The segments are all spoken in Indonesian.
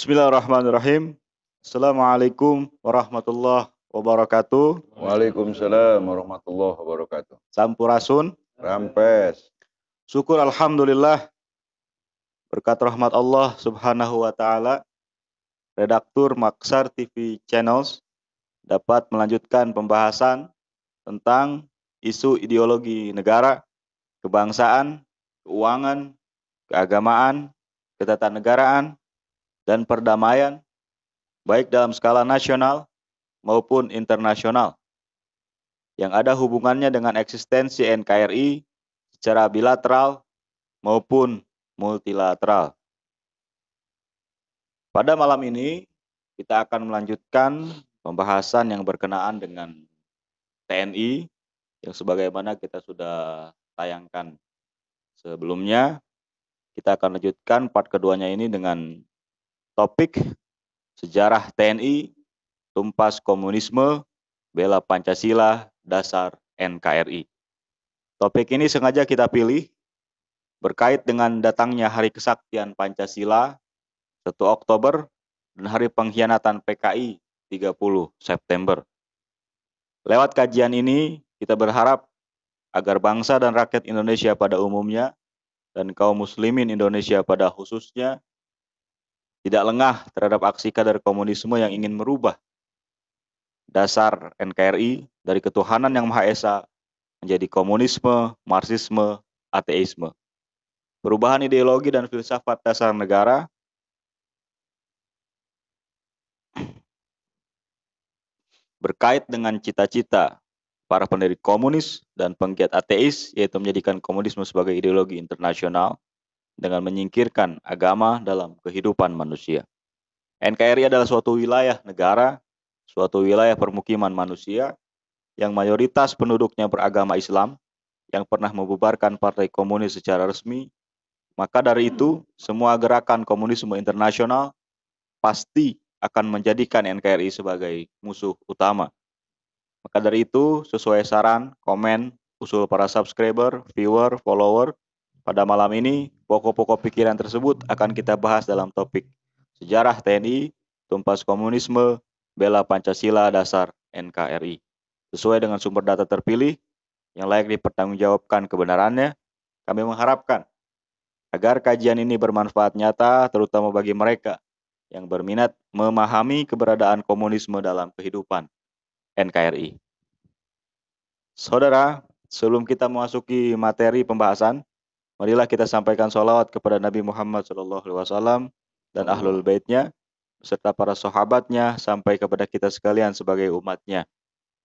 Bismillahirrahmanirrahim. Assalamualaikum warahmatullahi wabarakatuh. Waalaikumsalam warahmatullahi wabarakatuh. Sampurasun. Rampes. Syukur alhamdulillah. Berkat rahmat Allah subhanahu wa ta'ala. Redaktur Maksar TV Channels dapat melanjutkan pembahasan tentang isu ideologi negara, kebangsaan, keuangan, keagamaan, ketatanegaraan, dan perdamaian, baik dalam skala nasional maupun internasional, yang ada hubungannya dengan eksistensi NKRI secara bilateral maupun multilateral. Pada malam ini, kita akan melanjutkan pembahasan yang berkenaan dengan TNI, yang sebagaimana kita sudah tayangkan sebelumnya. Kita akan lanjutkan part keduanya ini dengan topik sejarah TNI, tumpas komunisme, bela Pancasila, dasar NKRI. Topik ini sengaja kita pilih berkait dengan datangnya Hari Kesaktian Pancasila 1 Oktober dan Hari Pengkhianatan PKI 30 September. Lewat kajian ini, kita berharap agar bangsa dan rakyat Indonesia pada umumnya dan kaum muslimin Indonesia pada khususnya tidak lengah terhadap aksi kader komunisme yang ingin merubah dasar NKRI dari ketuhanan yang Maha Esa menjadi komunisme, marxisme, ateisme. Perubahan ideologi dan filsafat dasar negara berkait dengan cita-cita para pendiri komunis dan penggiat ateis yaitu menjadikan komunisme sebagai ideologi internasional dengan menyingkirkan agama dalam kehidupan manusia. NKRI adalah suatu wilayah negara, suatu wilayah permukiman manusia yang mayoritas penduduknya beragama Islam yang pernah membubarkan Partai Komunis secara resmi. Maka dari itu, semua gerakan komunisme internasional pasti akan menjadikan NKRI sebagai musuh utama. Maka dari itu, sesuai saran, komen, usul para subscriber, viewer, follower, pada malam ini Pokok-pokok pikiran tersebut akan kita bahas dalam topik Sejarah TNI, Tumpas Komunisme, Bela Pancasila Dasar NKRI. Sesuai dengan sumber data terpilih yang layak dipertanggungjawabkan kebenarannya, kami mengharapkan agar kajian ini bermanfaat nyata terutama bagi mereka yang berminat memahami keberadaan komunisme dalam kehidupan NKRI. Saudara, sebelum kita memasuki materi pembahasan, Marilah kita sampaikan sholawat kepada Nabi Muhammad SAW dan ahlul baitnya serta para sahabatnya sampai kepada kita sekalian sebagai umatnya.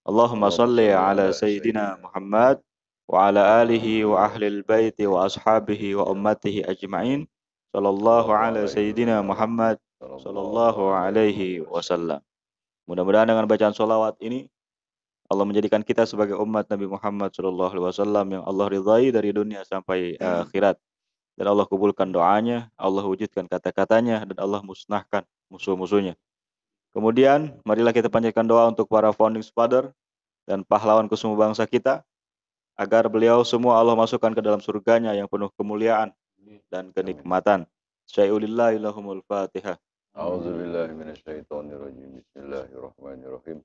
Allahumma salli ala Sayyidina Muhammad wa ala alihi wa ahlil baiti wa ashabihi wa ummatihi ajma'in. Sallallahu ala Sayyidina Muhammad sallallahu alaihi wasallam. Mudah-mudahan dengan bacaan sholawat ini Allah menjadikan kita sebagai umat Nabi Muhammad SAW yang Allah ridhai dari dunia sampai eh, hmm. akhirat. Dan Allah kumpulkan doanya, Allah wujudkan kata-katanya, dan Allah musnahkan musuh-musuhnya. Kemudian, marilah kita panjatkan doa untuk para founding father dan pahlawan semua bangsa kita, agar beliau semua Allah masukkan ke dalam surganya yang penuh kemuliaan dan kenikmatan. Syai'ulillah lahumul fatihah. A'udzubillahi Bismillahirrahmanirrahim.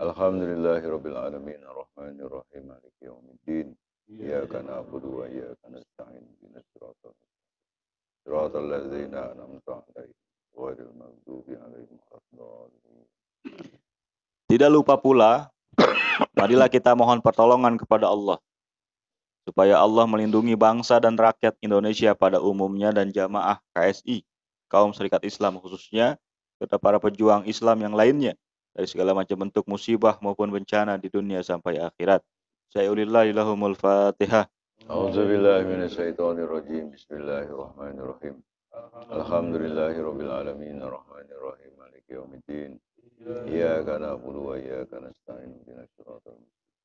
Alhamdulillahirrabbilalamin Ar-Rahmanirrahim Maliki yawmiddin Iyaka iya, iya. na'budu wa iyaka nasta'in Dina siratul Siratul ladzina an'amta alaihim Ghairil maghdubi alaihim Tidak lupa pula marilah kita mohon pertolongan kepada Allah supaya Allah melindungi bangsa dan rakyat Indonesia pada umumnya dan jamaah KSI, kaum serikat Islam khususnya, serta para pejuang Islam yang lainnya dari segala macam bentuk musibah maupun bencana di dunia sampai akhirat. Saya Sayyidulillah ilahumul fatihah. A'udzubillahiminasyaitonirrojim. Bismillahirrahmanirrahim. Alhamdulillahirrabbilalamin. Ar-Rahmanirrahim. Maliki yaumiddin. Iyaka na'budu wa iyaka nasta'in. Ihdina syiratal mustaqim.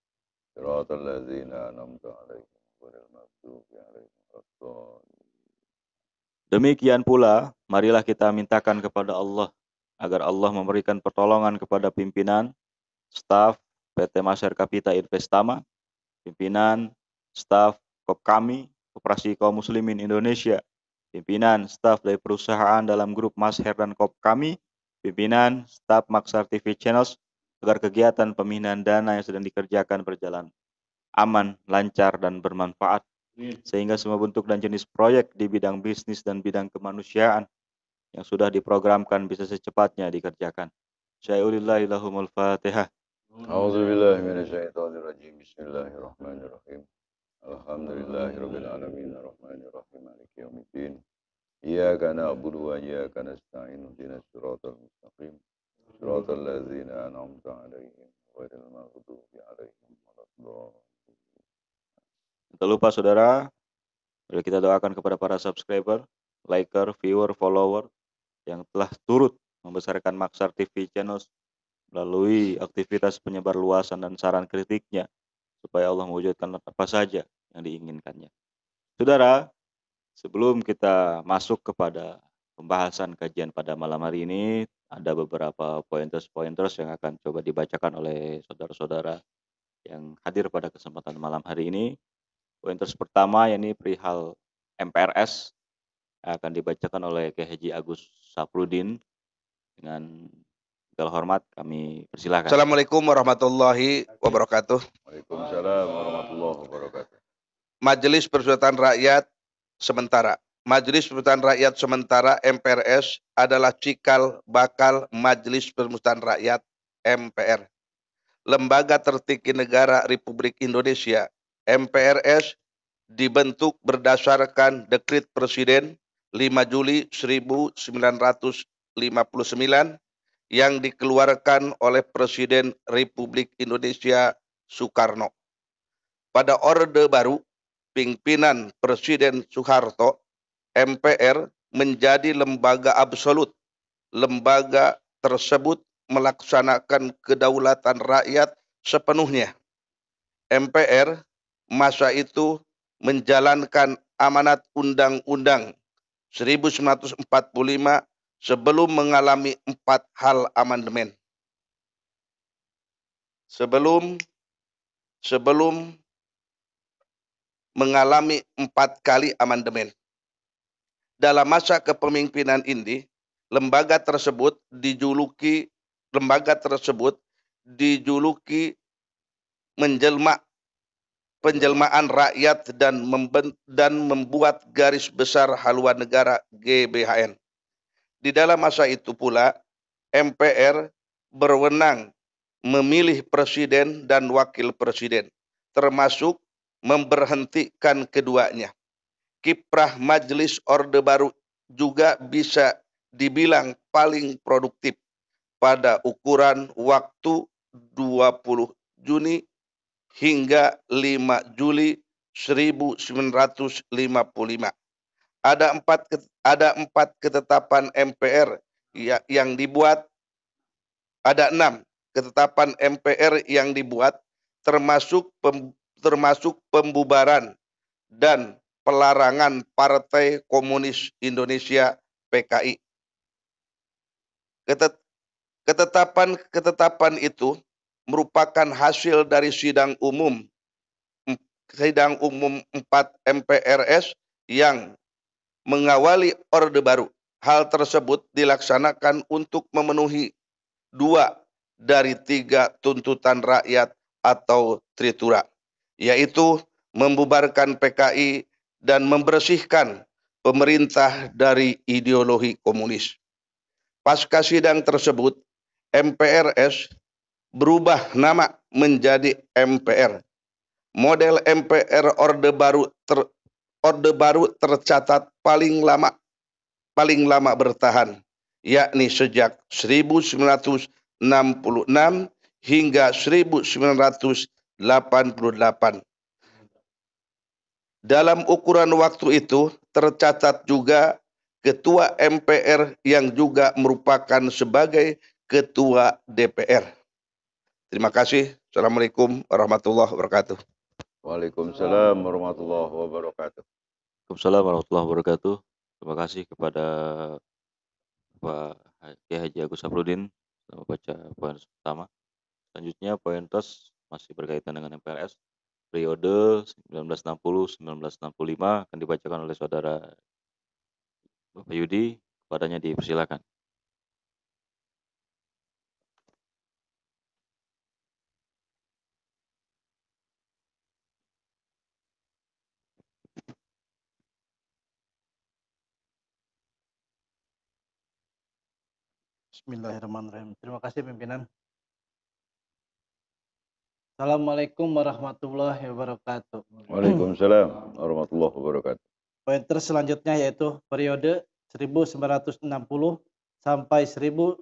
Shiratal ladzina an'amta 'alaihim ghairil maghdubi 'alaihim waladdallin. Demikian pula, marilah kita mintakan kepada Allah agar Allah memberikan pertolongan kepada pimpinan, staf PT Masyar Kapita Investama, pimpinan, staf KOP kami, Koperasi Kaum Muslimin Indonesia, pimpinan, staf dari perusahaan dalam grup Masher dan KOP kami, pimpinan, staf Maksar TV Channels, agar kegiatan pemindahan dana yang sedang dikerjakan berjalan aman, lancar, dan bermanfaat. Sehingga semua bentuk dan jenis proyek di bidang bisnis dan bidang kemanusiaan yang sudah diprogramkan bisa secepatnya dikerjakan. Syai'ulillahi fatihah. A'udzubillahi Bismillahirrahmanirrahim. Alhamdulillahirrahmanirrahim. Alhamdulillahirrahmanirrahim. alamin arrahmanirrahim maliki yaumiddin. Iyyaka na'budu wa iyyaka nasta'in ihdinas siratal mustaqim. Siratal ladzina an'amta 'alaihim ghairil maghdubi 'alaihim waladdallin. lupa saudara, kita doakan kepada para subscriber, liker, viewer, follower, yang telah turut membesarkan Maksar TV Channels melalui aktivitas penyebar luasan dan saran kritiknya supaya Allah mewujudkan apa saja yang diinginkannya. Saudara, sebelum kita masuk kepada pembahasan kajian pada malam hari ini, ada beberapa pointers-pointers yang akan coba dibacakan oleh saudara-saudara yang hadir pada kesempatan malam hari ini. Pointers pertama yakni perihal MPRS akan dibacakan oleh KH Haji Agus Saprudin dengan segala hormat kami persilahkan. Assalamualaikum warahmatullahi wabarakatuh. Waalaikumsalam warahmatullahi wabarakatuh. Majelis Perserikatan Rakyat Sementara. Majelis Perserikatan Rakyat Sementara MPRS adalah cikal bakal Majelis Perserikatan Rakyat MPR. Lembaga tertinggi negara Republik Indonesia MPRS dibentuk berdasarkan dekrit Presiden 5 Juli 1959 yang dikeluarkan oleh Presiden Republik Indonesia Soekarno. Pada Orde Baru, pimpinan Presiden Soeharto, MPR menjadi lembaga absolut. Lembaga tersebut melaksanakan kedaulatan rakyat sepenuhnya. MPR masa itu menjalankan amanat undang-undang 1945 sebelum mengalami empat hal amandemen. Sebelum sebelum mengalami empat kali amandemen. Dalam masa kepemimpinan ini, lembaga tersebut dijuluki lembaga tersebut dijuluki menjelma penjelmaan rakyat dan dan membuat garis besar haluan negara GBHN. Di dalam masa itu pula MPR berwenang memilih presiden dan wakil presiden, termasuk memberhentikan keduanya. Kiprah Majelis Orde Baru juga bisa dibilang paling produktif pada ukuran waktu 20 Juni hingga 5 Juli 1955. Ada empat ada empat ketetapan MPR ya, yang dibuat ada enam ketetapan MPR yang dibuat termasuk pem, termasuk pembubaran dan pelarangan Partai Komunis Indonesia PKI. Ketetapan-ketetapan itu merupakan hasil dari sidang umum sidang umum 4 MPRS yang mengawali Orde Baru. Hal tersebut dilaksanakan untuk memenuhi dua dari tiga tuntutan rakyat atau tritura, yaitu membubarkan PKI dan membersihkan pemerintah dari ideologi komunis. Pasca sidang tersebut, MPRS berubah nama menjadi MPR. Model MPR Orde Baru ter, Orde Baru tercatat paling lama paling lama bertahan, yakni sejak 1966 hingga 1988. Dalam ukuran waktu itu tercatat juga ketua MPR yang juga merupakan sebagai ketua DPR. Terima kasih. Assalamualaikum warahmatullahi wabarakatuh. Waalaikumsalam warahmatullahi wabarakatuh. Waalaikumsalam warahmatullahi wabarakatuh. Terima kasih kepada Pak Kiai Haji Agus Sabrudin sama baca poin pertama. Selanjutnya poin tes masih berkaitan dengan MPRS periode 1960-1965 akan dibacakan oleh saudara Bapak Yudi. Kepadanya dipersilakan. Bismillahirrahmanirrahim. Terima kasih pimpinan. Assalamualaikum warahmatullahi wabarakatuh. Waalaikumsalam warahmatullahi wabarakatuh. Poin selanjutnya yaitu periode 1960 sampai 1965.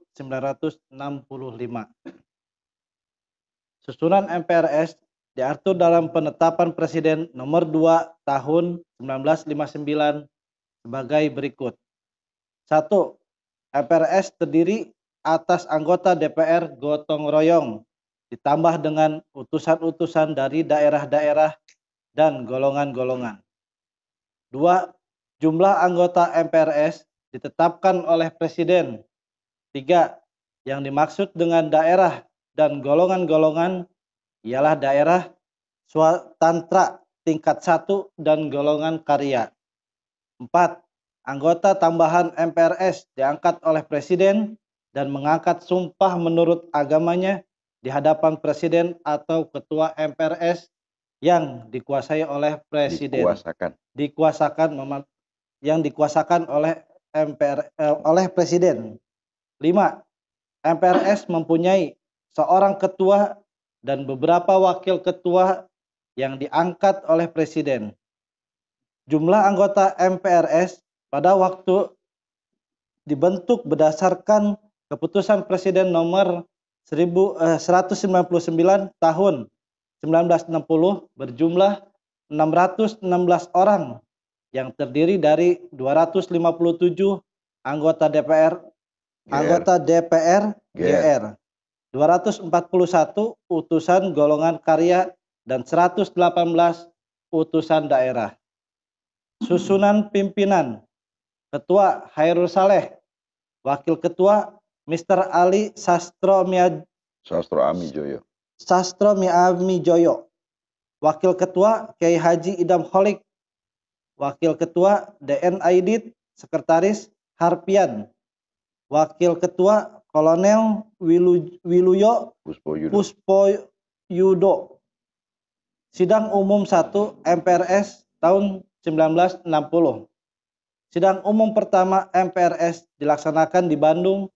Susunan MPRS diatur dalam penetapan Presiden nomor 2 tahun 1959 sebagai berikut. 1. MPRS terdiri atas anggota DPR gotong royong, ditambah dengan utusan-utusan dari daerah-daerah dan golongan-golongan. Dua, jumlah anggota MPRS ditetapkan oleh Presiden. Tiga, yang dimaksud dengan daerah dan golongan-golongan ialah daerah tantrak tingkat satu dan golongan karya. Empat anggota tambahan MPRS diangkat oleh presiden dan mengangkat sumpah menurut agamanya di hadapan presiden atau ketua MPRS yang dikuasai oleh presiden. Dikuasakan. Dikuasakan yang dikuasakan oleh MPR eh, oleh presiden. 5. MPRS mempunyai seorang ketua dan beberapa wakil ketua yang diangkat oleh presiden. Jumlah anggota MPRS pada waktu dibentuk berdasarkan keputusan Presiden nomor 199 eh, tahun 1960 berjumlah 616 orang yang terdiri dari 257 anggota DPR GR. anggota DPR GR. GR 241 utusan golongan karya dan 118 utusan daerah. Susunan pimpinan Ketua Hairul Saleh, Wakil Ketua Mr. Ali Sastro Miad... Sastro Ami Joyo. Sastro Miami Joyo. Wakil Ketua Kiai Haji Idam Holik. Wakil Ketua DN Aidit, Sekretaris Harpian. Wakil Ketua Kolonel Wilu, Wiluyo Puspo Yudo. Puspo Yudo. Sidang Umum 1 MPRS tahun 1960. Sidang umum pertama MPRS dilaksanakan di Bandung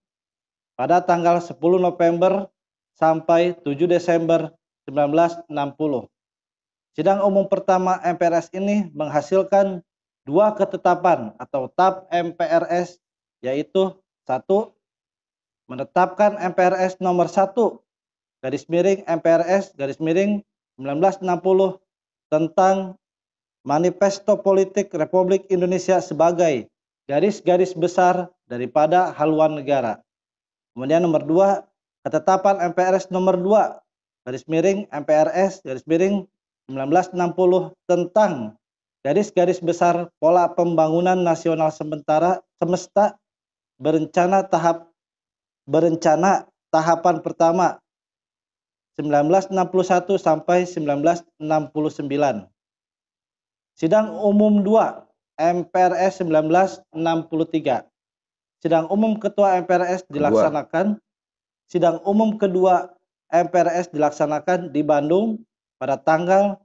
pada tanggal 10 November sampai 7 Desember 1960. Sidang umum pertama MPRS ini menghasilkan dua ketetapan atau TAP MPRS yaitu satu menetapkan MPRS nomor 1 garis miring MPRS garis miring 1960 tentang manifesto politik Republik Indonesia sebagai garis-garis besar daripada haluan negara. Kemudian nomor dua, ketetapan MPRS nomor dua garis miring MPRS garis miring 1960 tentang garis-garis besar pola pembangunan nasional sementara semesta berencana tahap berencana tahapan pertama 1961 sampai 1969. Sidang Umum 2 MPRS 1963. Sidang Umum Ketua MPRS dilaksanakan. Kedua. Sidang Umum Kedua MPRS dilaksanakan di Bandung pada tanggal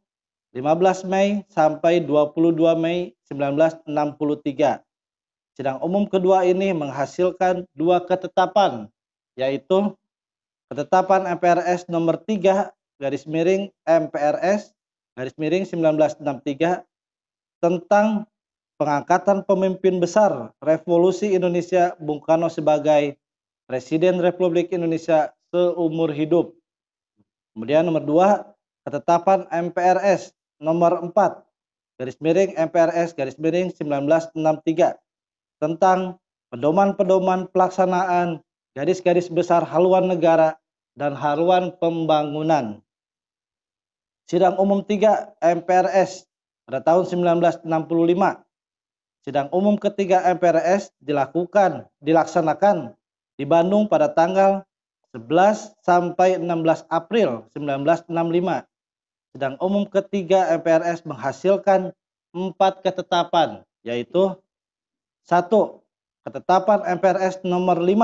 15 Mei sampai 22 Mei 1963. Sidang umum kedua ini menghasilkan dua ketetapan, yaitu ketetapan MPRS nomor 3 garis miring MPRS garis miring 1963 tentang pengangkatan pemimpin besar Revolusi Indonesia Bung Karno sebagai Presiden Republik Indonesia seumur hidup. Kemudian nomor dua, ketetapan MPRS nomor empat garis miring MPRS garis miring 1963 tentang pedoman-pedoman pelaksanaan garis-garis besar haluan negara dan haluan pembangunan. Sidang umum 3 MPRS pada tahun 1965 sidang umum ketiga MPRS dilakukan dilaksanakan di Bandung pada tanggal 11 sampai 16 April 1965. Sidang umum ketiga MPRS menghasilkan empat ketetapan yaitu satu ketetapan MPRS nomor 5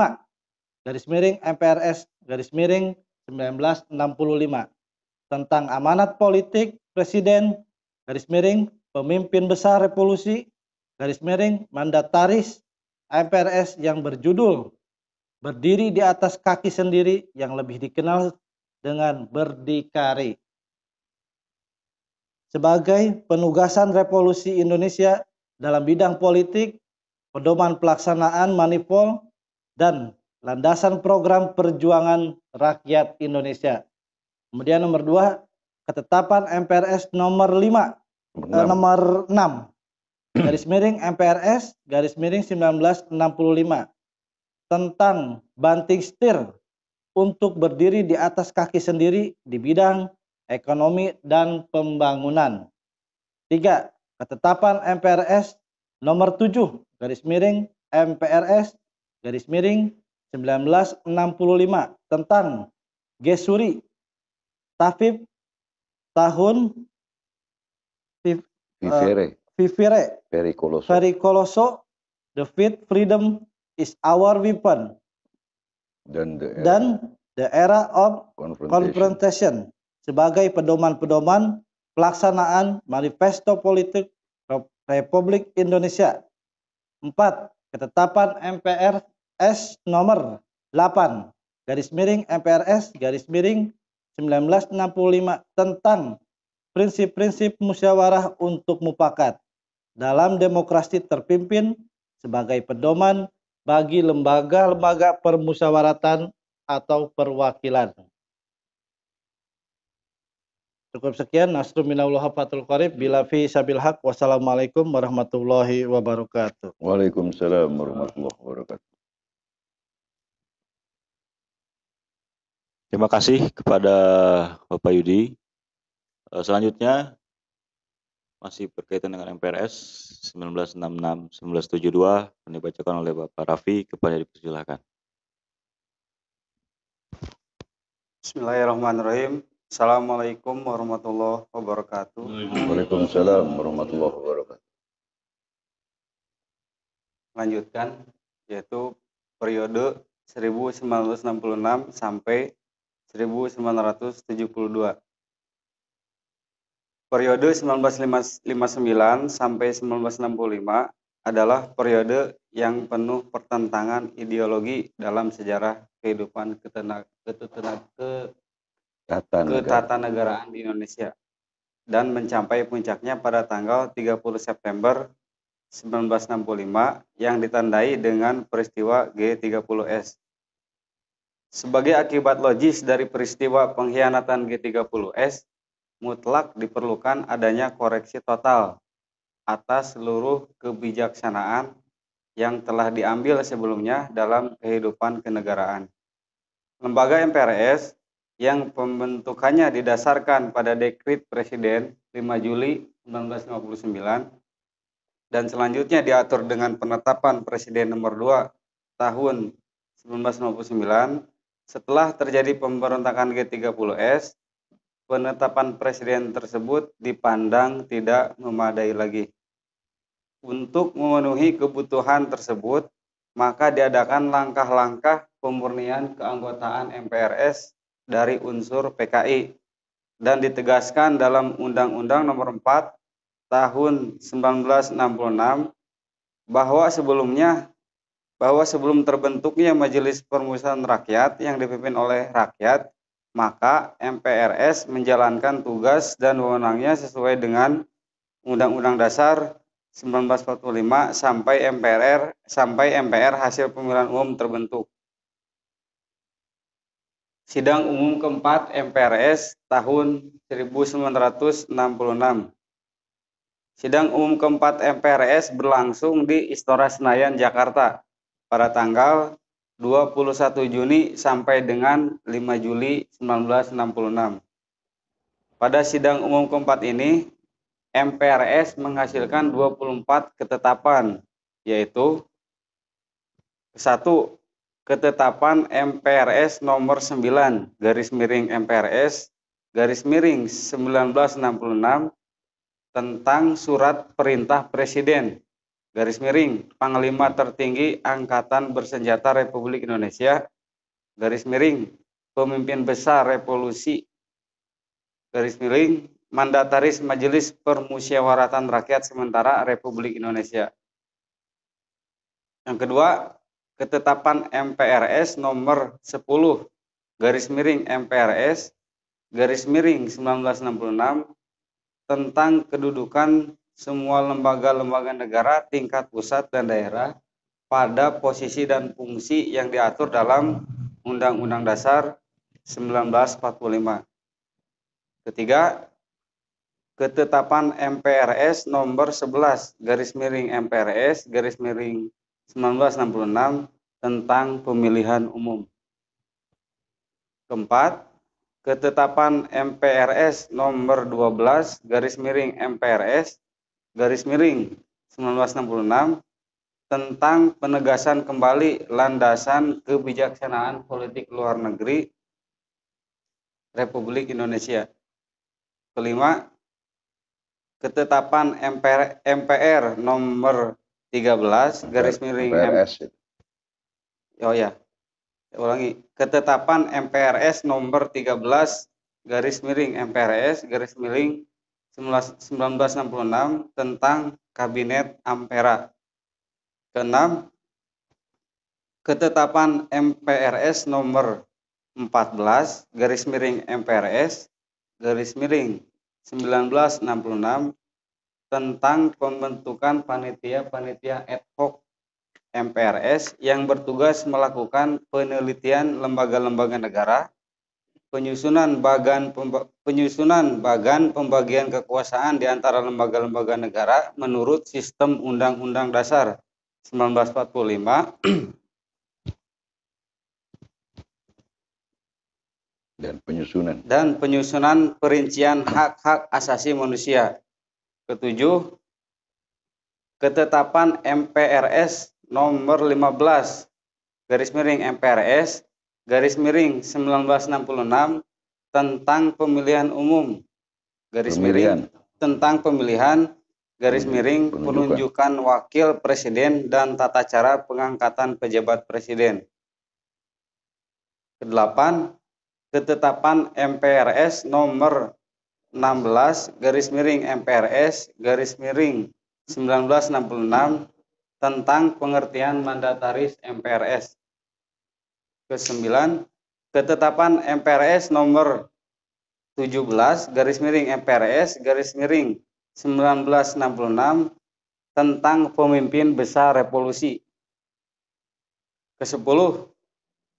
garis miring MPRS garis miring 1965 tentang amanat politik presiden garis miring pemimpin besar revolusi garis miring mandataris MPRS yang berjudul berdiri di atas kaki sendiri yang lebih dikenal dengan berdikari. Sebagai penugasan revolusi Indonesia dalam bidang politik, pedoman pelaksanaan manipol, dan landasan program perjuangan rakyat Indonesia. Kemudian nomor dua, ketetapan MPRS nomor 5 nomor 6, eh, nomor 6 garis miring MPRS garis miring 1965 tentang banting setir untuk berdiri di atas kaki sendiri di bidang ekonomi dan pembangunan. 3. Ketetapan MPRS nomor 7 garis miring MPRS garis miring 1965 tentang gesuri tafib tahun Vivere. Uh, vivere. Pericoloso. Pericoloso. The fit freedom is our weapon. Dan the era, Dan the era of confrontation. confrontation sebagai pedoman-pedoman pelaksanaan manifesto politik Republik Indonesia. 4. Ketetapan MPRS nomor 8 garis miring MPRS garis miring 1965 tentang prinsip-prinsip musyawarah untuk mufakat dalam demokrasi terpimpin sebagai pedoman bagi lembaga-lembaga permusyawaratan atau perwakilan. Cukup sekian. Nasruminallah hafatul qarib. Bila fi sabil haq. Wassalamualaikum warahmatullahi wabarakatuh. Waalaikumsalam warahmatullahi wabarakatuh. Terima kasih kepada Bapak Yudi. Eh, selanjutnya masih berkaitan dengan MPRS 1966-1972 yang dibacakan oleh Bapak Raffi kepada dipersilakan. Bismillahirrahmanirrahim. Assalamualaikum warahmatullahi wabarakatuh. Waalaikumsalam warahmatullahi wabarakatuh. Lanjutkan yaitu periode 1966 sampai 1972. Periode 1959 sampai 1965 adalah periode yang penuh pertentangan ideologi dalam sejarah kehidupan ketatanegaraan ke, ke, ke di Indonesia dan mencapai puncaknya pada tanggal 30 September 1965 yang ditandai dengan peristiwa G30S sebagai akibat logis dari peristiwa pengkhianatan G30S, mutlak diperlukan adanya koreksi total atas seluruh kebijaksanaan yang telah diambil sebelumnya dalam kehidupan kenegaraan. Lembaga MPRS yang pembentukannya didasarkan pada dekrit Presiden 5 Juli 1959 dan selanjutnya diatur dengan penetapan Presiden nomor 2 tahun 1959 setelah terjadi pemberontakan G30S, penetapan presiden tersebut dipandang tidak memadai lagi. Untuk memenuhi kebutuhan tersebut, maka diadakan langkah-langkah pemurnian keanggotaan MPRS dari unsur PKI dan ditegaskan dalam Undang-Undang Nomor 4 Tahun 1966 bahwa sebelumnya bahwa sebelum terbentuknya Majelis Permusyawaratan Rakyat yang dipimpin oleh rakyat, maka MPRS menjalankan tugas dan wewenangnya sesuai dengan Undang-Undang Dasar 1945 sampai MPR sampai MPR hasil pemilihan umum terbentuk. Sidang Umum keempat MPRS tahun 1966. Sidang Umum keempat MPRS berlangsung di Istora Senayan, Jakarta pada tanggal 21 Juni sampai dengan 5 Juli 1966. Pada sidang umum keempat ini, MPRS menghasilkan 24 ketetapan, yaitu 1. ketetapan MPRS nomor 9 garis miring MPRS garis miring 1966 tentang surat perintah presiden garis miring Panglima Tertinggi Angkatan Bersenjata Republik Indonesia garis miring Pemimpin Besar Revolusi garis miring Mandataris Majelis Permusyawaratan Rakyat Sementara Republik Indonesia yang kedua ketetapan MPRS nomor 10 garis miring MPRS garis miring 1966 tentang kedudukan semua lembaga-lembaga negara tingkat pusat dan daerah pada posisi dan fungsi yang diatur dalam Undang-Undang Dasar 1945. Ketiga, ketetapan MPRS nomor 11 garis miring MPRS garis miring 1966 tentang pemilihan umum. Keempat, ketetapan MPRS nomor 12 garis miring MPRS garis miring 1966 tentang penegasan kembali landasan kebijaksanaan politik luar negeri Republik Indonesia. Kelima, ketetapan MPR, MPR nomor 13 ya, garis miring MPRS. Oh ya. Ulangi, ketetapan MPRS nomor 13 garis miring MPRS garis miring 1966 tentang Kabinet Ampera. Keenam, ketetapan MPRS nomor 14 garis miring MPRS garis miring 1966 tentang pembentukan panitia-panitia ad hoc MPRS yang bertugas melakukan penelitian lembaga-lembaga negara penyusunan bagan penyusunan bagan pembagian kekuasaan di antara lembaga-lembaga negara menurut sistem Undang-Undang Dasar 1945 dan penyusunan dan penyusunan perincian hak-hak asasi manusia. Ketujuh, ketetapan MPRS nomor 15 garis miring MPRS garis miring 1966 tentang pemilihan umum garis pemilihan. miring tentang pemilihan garis miring penunjukan. penunjukan wakil presiden dan tata cara pengangkatan pejabat presiden. Kedelapan, ketetapan MPRS nomor 16 garis miring MPRS garis miring 1966 tentang pengertian mandataris MPRS ke-9 ketetapan MPRS nomor 17 garis miring MPRS garis miring 1966 tentang pemimpin besar revolusi. ke Ke-10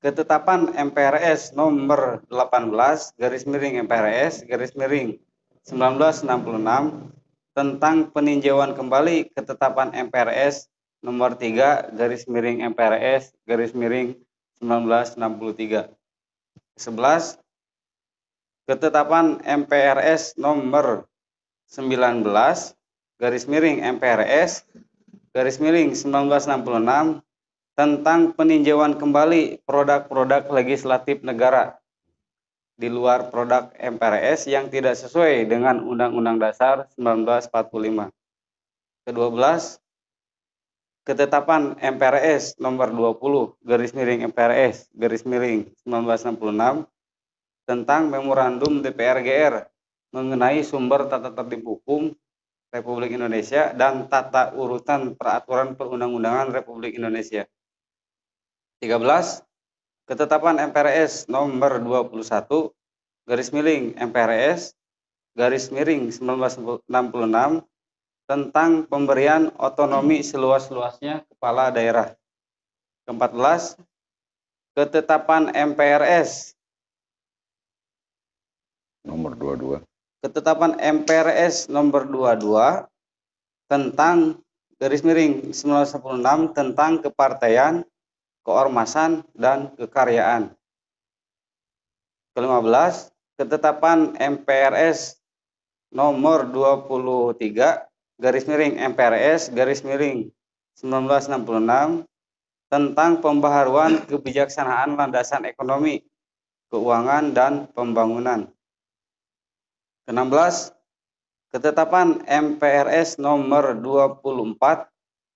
ketetapan MPRS nomor 18 garis miring MPRS garis miring 1966 tentang peninjauan kembali ketetapan MPRS nomor 3 garis miring MPRS garis miring 1963. 11 ketetapan MPRS nomor 19 garis miring MPRS garis miring 1966 tentang peninjauan kembali produk-produk legislatif negara di luar produk MPRS yang tidak sesuai dengan Undang-Undang Dasar 1945. Kedua belas, ketetapan MPRS nomor 20 garis miring MPRS garis miring 1966 tentang memorandum DPRGR mengenai sumber tata tertib hukum Republik Indonesia dan tata urutan peraturan perundang-undangan Republik Indonesia. 13. Ketetapan MPRS nomor 21 garis miring MPRS garis miring 1966 tentang pemberian otonomi seluas-luasnya kepala daerah. Ke-14, ketetapan MPRS nomor 22. Ketetapan MPRS nomor 22 tentang garis miring 1916 tentang kepartaian, keormasan dan kekaryaan. Ke-15, ketetapan MPRS nomor 23 garis miring MPRS garis miring 1966 tentang pembaharuan kebijaksanaan landasan ekonomi, keuangan dan pembangunan. Ke-16 Ketetapan MPRS nomor 24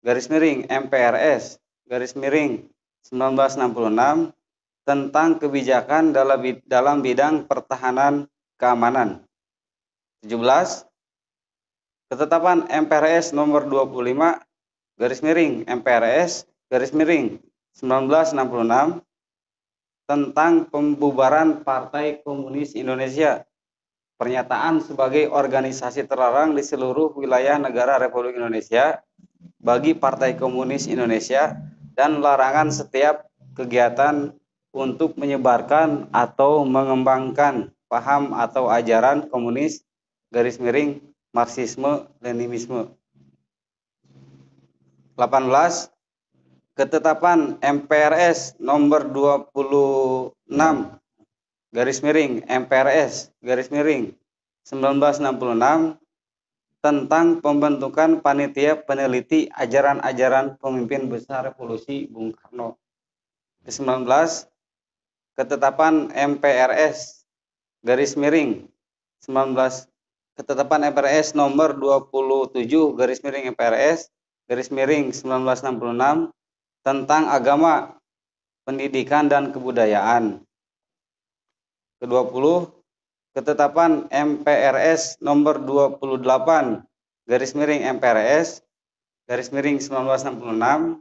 garis miring MPRS garis miring 1966 tentang kebijakan dalam bidang pertahanan keamanan. 17 Ketetapan MPRS nomor 25 garis miring MPRS garis miring 1966 tentang pembubaran Partai Komunis Indonesia. Pernyataan sebagai organisasi terlarang di seluruh wilayah negara Republik Indonesia bagi Partai Komunis Indonesia dan larangan setiap kegiatan untuk menyebarkan atau mengembangkan paham atau ajaran komunis garis miring Marxisme Leninisme. 18 ketetapan MPRS nomor 26 garis miring MPRS garis miring 1966 tentang pembentukan panitia peneliti ajaran-ajaran pemimpin besar revolusi Bung Karno. Ke-19 ketetapan MPRS garis miring 19 ketetapan MPRS nomor 27 garis miring MPRS garis miring 1966 tentang agama, pendidikan dan kebudayaan. Ke-20 ketetapan MPRS nomor 28 garis miring MPRS garis miring 1966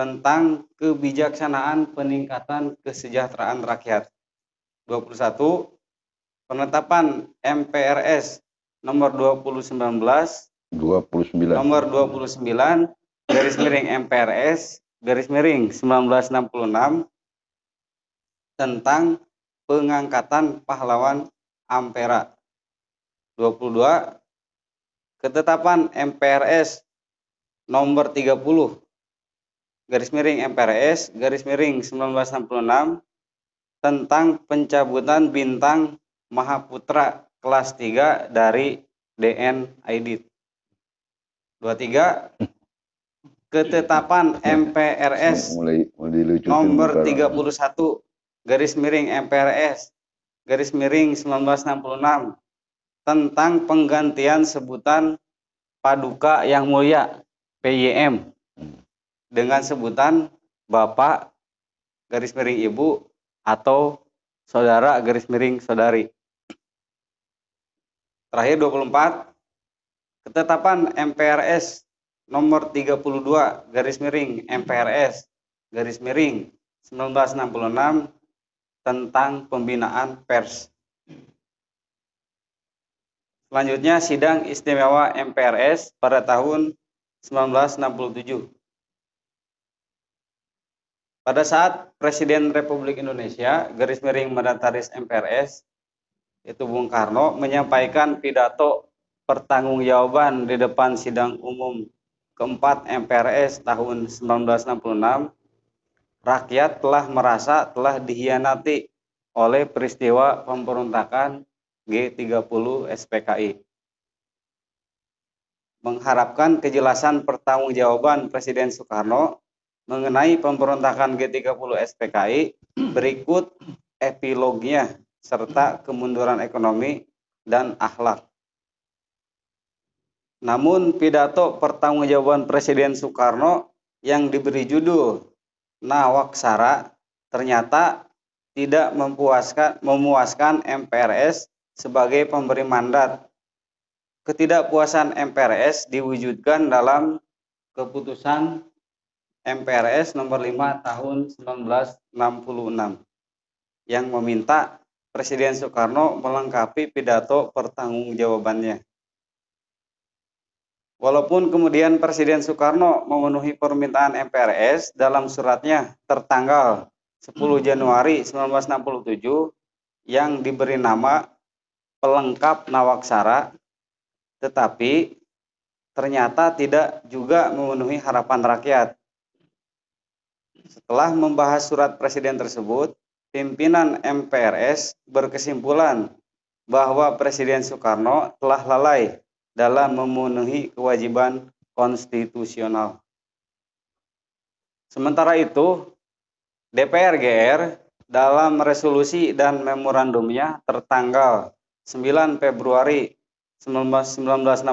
tentang kebijaksanaan peningkatan kesejahteraan rakyat. 21 penetapan MPRS nomor 2019 29 nomor 29 garis miring MPRS garis miring 1966 tentang pengangkatan pahlawan Ampera 22 ketetapan MPRS nomor 30 garis miring MPRS garis miring 1966 tentang pencabutan bintang Mahaputra kelas 3 dari DN Aidit. 23 ketetapan MPRS mulai, mulai nomor 31 garis miring MPRS garis miring 1966 tentang penggantian sebutan Paduka Yang Mulia PYM dengan sebutan Bapak garis miring Ibu atau Saudara garis miring Saudari. Terakhir 24 ketetapan MPRS nomor 32 garis miring MPRS garis miring 1966 tentang pembinaan pers. Selanjutnya sidang istimewa MPRS pada tahun 1967. Pada saat Presiden Republik Indonesia garis miring mandataris MPRS itu Bung Karno menyampaikan pidato pertanggungjawaban di depan sidang umum keempat MPRS tahun 1966 rakyat telah merasa telah dihianati oleh peristiwa pemberontakan G30 SPKI mengharapkan kejelasan pertanggungjawaban Presiden Soekarno mengenai pemberontakan G30 SPKI berikut epilognya serta kemunduran ekonomi dan akhlak. Namun pidato pertanggungjawaban Presiden Soekarno yang diberi judul Nawaksara ternyata tidak memuaskan, memuaskan MPRS sebagai pemberi mandat. Ketidakpuasan MPRS diwujudkan dalam keputusan MPRS nomor 5 tahun 1966 yang meminta Presiden Soekarno melengkapi pidato pertanggungjawabannya. Walaupun kemudian Presiden Soekarno memenuhi permintaan MPRS dalam suratnya tertanggal 10 Januari 1967 yang diberi nama pelengkap Nawaksara, tetapi ternyata tidak juga memenuhi harapan rakyat. Setelah membahas surat presiden tersebut, pimpinan MPRS berkesimpulan bahwa Presiden Soekarno telah lalai dalam memenuhi kewajiban konstitusional. Sementara itu, DPR GR dalam resolusi dan memorandumnya tertanggal 9 Februari 1967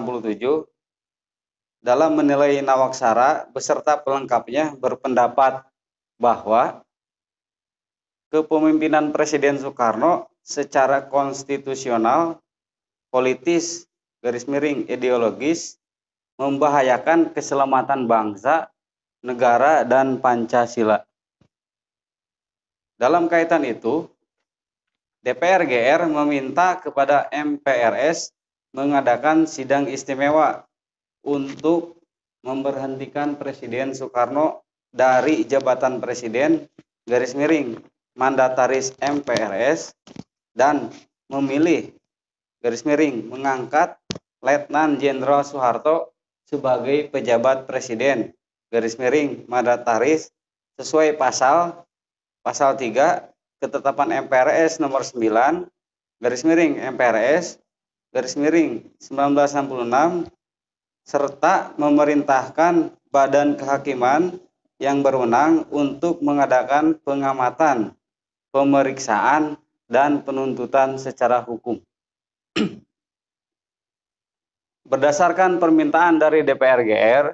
dalam menilai nawaksara beserta pelengkapnya berpendapat bahwa kepemimpinan Presiden Soekarno secara konstitusional, politis, garis miring ideologis membahayakan keselamatan bangsa, negara, dan Pancasila. Dalam kaitan itu, DPR-GR meminta kepada MPRS mengadakan sidang istimewa untuk memberhentikan Presiden Soekarno dari jabatan Presiden garis miring mandataris MPRS dan memilih garis miring mengangkat Letnan Jenderal Soeharto sebagai pejabat presiden garis miring mandataris sesuai pasal pasal 3 ketetapan MPRS nomor 9 garis miring MPRS garis miring 1966 serta memerintahkan badan kehakiman yang berwenang untuk mengadakan pengamatan pemeriksaan, dan penuntutan secara hukum. Berdasarkan permintaan dari DPRGR,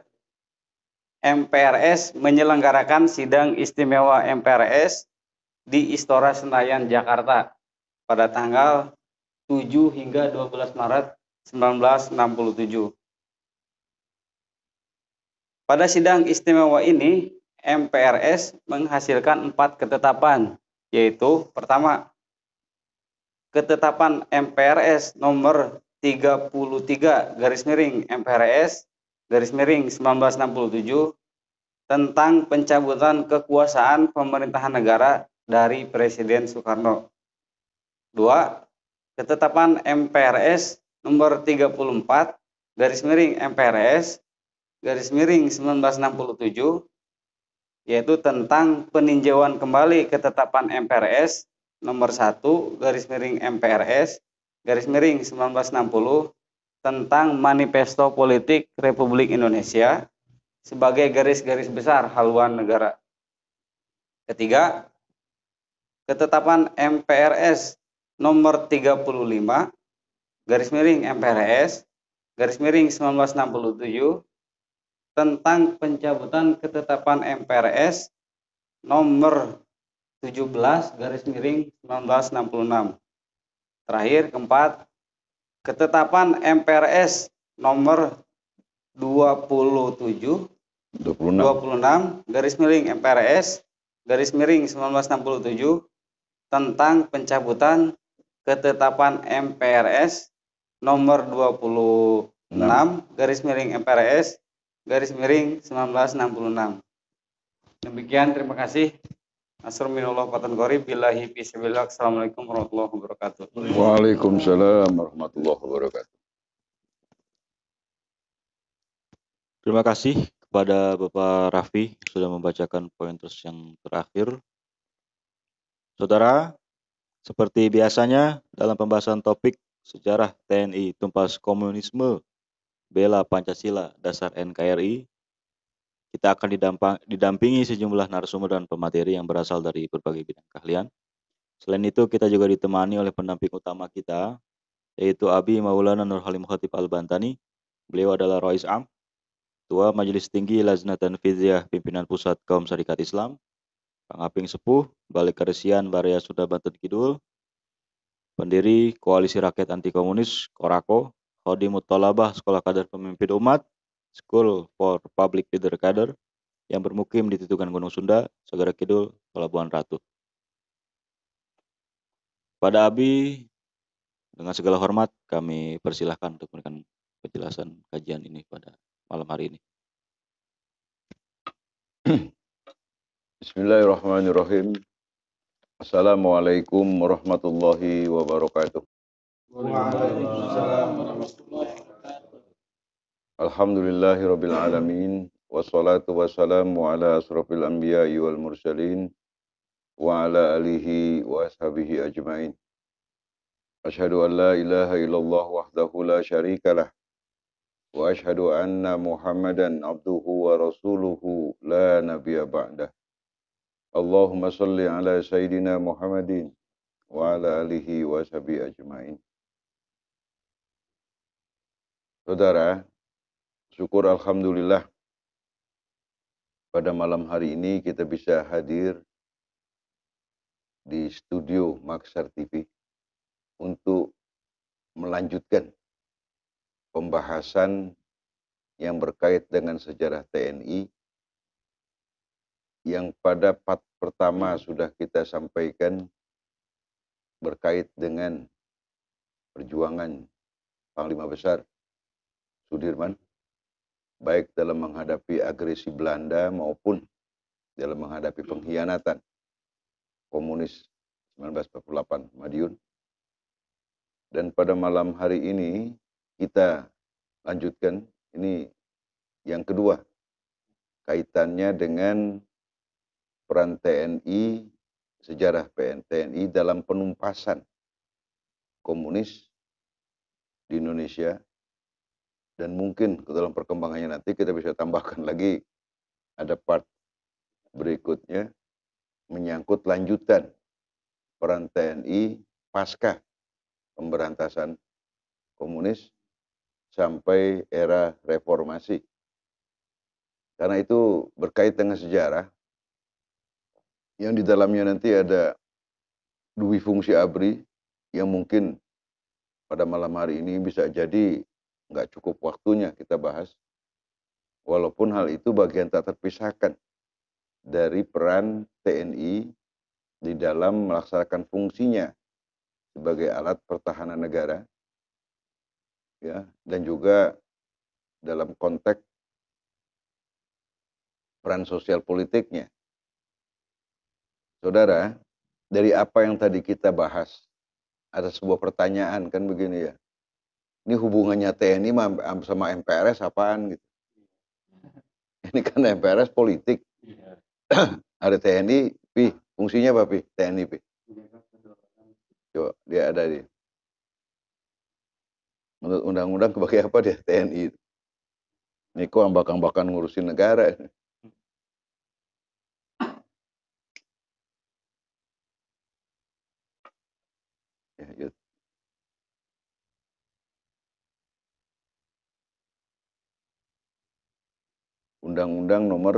MPRS menyelenggarakan sidang istimewa MPRS di Istora Senayan, Jakarta pada tanggal 7 hingga 12 Maret 1967. Pada sidang istimewa ini, MPRS menghasilkan empat ketetapan yaitu pertama ketetapan MPRS nomor 33 garis miring MPRS garis miring 1967 tentang pencabutan kekuasaan pemerintahan negara dari Presiden Soekarno. dua Ketetapan MPRS nomor 34 garis miring MPRS garis miring 1967 yaitu tentang peninjauan kembali ketetapan MPRS nomor 1 garis miring MPRS garis miring 1960 tentang manifesto politik Republik Indonesia sebagai garis-garis besar haluan negara. Ketiga, ketetapan MPRS nomor 35 garis miring MPRS garis miring 1967 tentang pencabutan ketetapan MPRS nomor 17 garis miring 1966. Terakhir keempat, ketetapan MPRS nomor 27 26, 26 garis miring MPRS garis miring 1967 tentang pencabutan ketetapan MPRS nomor 26 6. garis miring MPRS garis miring 1966. Demikian terima kasih. Asur minullah patan Assalamualaikum warahmatullahi wabarakatuh. Waalaikumsalam warahmatullahi wabarakatuh. Terima kasih kepada Bapak Raffi sudah membacakan pointers yang terakhir. Saudara, seperti biasanya dalam pembahasan topik sejarah TNI tumpas komunisme bela Pancasila dasar NKRI, kita akan didampingi sejumlah narasumber dan pemateri yang berasal dari berbagai bidang keahlian. Selain itu, kita juga ditemani oleh pendamping utama kita, yaitu Abi Maulana Nur Halim Khatib Al-Bantani. Beliau adalah Rois Am, tua Majelis Tinggi dan Fidyah, Pimpinan Pusat Kaum Syarikat Islam, Aping Sepuh, Balik Karesian, Baraya Sunda Banten Kidul, pendiri Koalisi Rakyat Anti Komunis Korako, Khodimut Talabah Sekolah kader Pemimpin Umat, School for Public Leader Kader, yang bermukim di Titukan Gunung Sunda, Segara Kidul, Pelabuhan Ratu. Pada Abi, dengan segala hormat kami persilahkan untuk memberikan penjelasan kajian ini pada malam hari ini. Bismillahirrahmanirrahim. Assalamualaikum warahmatullahi wabarakatuh. Waalaikumsalam الحمد لله رب العالمين والصلاة والسلام على أشرف الأنبياء والمرسلين وعلى آله وأصحابه أجمعين أشهد أن لا إله إلا الله وحده لا شريك له وأشهد أن محمدا عبده ورسوله لا نبي بعده اللهم صل على سيدنا محمد وعلى آله وأصحابه أجمعين Saudara, syukur Alhamdulillah pada malam hari ini kita bisa hadir di studio Maksar TV untuk melanjutkan pembahasan yang berkait dengan sejarah TNI yang pada part pertama sudah kita sampaikan berkait dengan perjuangan Panglima Besar Sudirman, baik dalam menghadapi agresi Belanda maupun dalam menghadapi pengkhianatan komunis 1948 Madiun. Dan pada malam hari ini kita lanjutkan ini yang kedua kaitannya dengan peran TNI sejarah Pn TNI dalam penumpasan komunis di Indonesia dan mungkin ke dalam perkembangannya nanti kita bisa tambahkan lagi ada part berikutnya menyangkut lanjutan peran TNI pasca pemberantasan komunis sampai era reformasi. Karena itu berkait dengan sejarah yang di dalamnya nanti ada dua fungsi ABRI yang mungkin pada malam hari ini bisa jadi nggak cukup waktunya kita bahas. Walaupun hal itu bagian tak terpisahkan dari peran TNI di dalam melaksanakan fungsinya sebagai alat pertahanan negara, ya, dan juga dalam konteks peran sosial politiknya. Saudara, dari apa yang tadi kita bahas, ada sebuah pertanyaan kan begini ya ini hubungannya TNI sama MPRS apaan gitu. Iya. Ini kan MPRS politik. Iya. ada TNI, pi, fungsinya apa pi? TNI pi. Iya, kan, Coba dia ada di. Menurut undang-undang kebagi apa dia TNI? Niko ambak-ambakan ngurusin negara. Undang-Undang nomor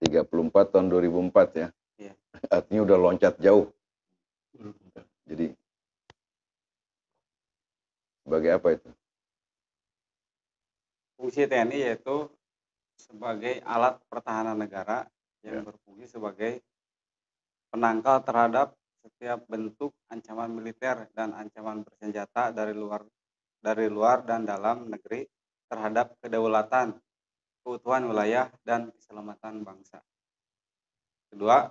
34 tahun 2004 ya. ya. Artinya udah loncat jauh. Jadi sebagai apa itu? Fungsi TNI yaitu sebagai alat pertahanan negara yang ya. berfungsi sebagai penangkal terhadap setiap bentuk ancaman militer dan ancaman bersenjata dari luar dari luar dan dalam negeri terhadap kedaulatan keutuhan wilayah dan keselamatan bangsa. Kedua,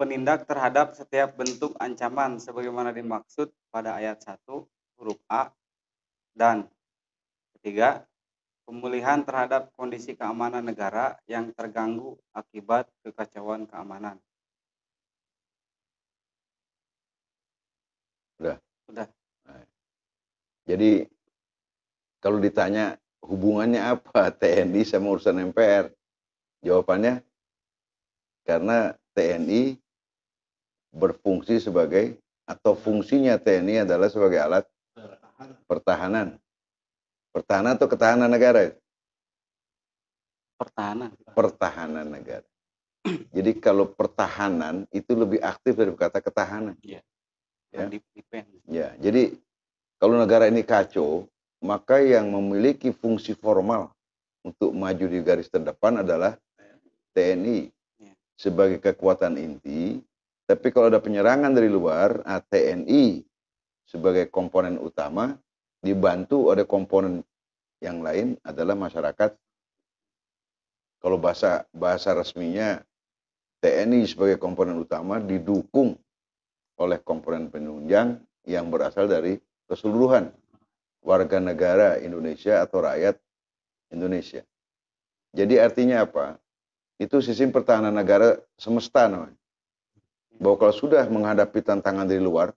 penindak terhadap setiap bentuk ancaman sebagaimana dimaksud pada ayat 1 huruf A dan ketiga, pemulihan terhadap kondisi keamanan negara yang terganggu akibat kekacauan keamanan. Sudah. Sudah. Jadi kalau ditanya hubungannya apa TNI sama urusan MPR? Jawabannya karena TNI berfungsi sebagai atau fungsinya TNI adalah sebagai alat pertahanan. Pertahanan atau ketahanan negara? Pertahanan. Pertahanan negara. Jadi kalau pertahanan itu lebih aktif dari kata ketahanan. Iya. Ya. Ya. ya. Jadi kalau negara ini kacau, maka yang memiliki fungsi formal untuk maju di garis terdepan adalah TNI ya. sebagai kekuatan inti. Tapi kalau ada penyerangan dari luar, ah, TNI sebagai komponen utama dibantu oleh komponen yang lain adalah masyarakat. Kalau bahasa bahasa resminya TNI sebagai komponen utama didukung oleh komponen penunjang yang berasal dari keseluruhan warga negara Indonesia atau rakyat Indonesia. Jadi artinya apa? Itu sistem pertahanan negara semesta namanya. Bahwa kalau sudah menghadapi tantangan dari luar,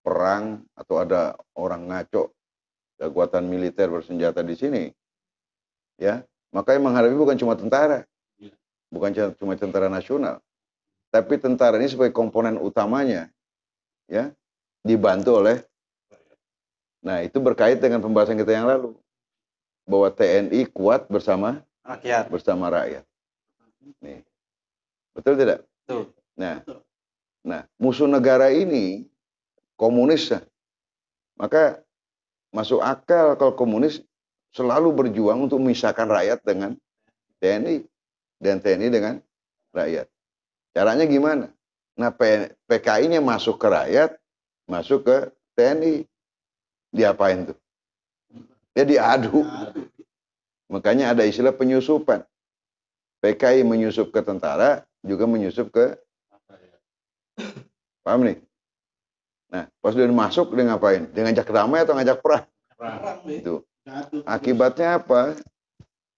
perang atau ada orang ngaco, kekuatan militer bersenjata di sini, ya maka yang menghadapi bukan cuma tentara, bukan cuma tentara nasional, tapi tentara ini sebagai komponen utamanya, ya dibantu oleh Nah, itu berkait dengan pembahasan kita yang lalu bahwa TNI kuat bersama rakyat, bersama rakyat. Nih. Betul tidak? Betul. Nah. Nah, musuh negara ini komunis. Maka masuk akal kalau komunis selalu berjuang untuk memisahkan rakyat dengan TNI dan TNI dengan rakyat. Caranya gimana? Nah, PKI-nya masuk ke rakyat, masuk ke TNI diapain tuh? Dia ya diadu. Makanya ada istilah penyusupan. PKI menyusup ke tentara, juga menyusup ke... Paham nih? Nah, pas dia masuk, dia ngapain? Dia ngajak ramai atau ngajak perang? Perang. Itu. Akibatnya apa?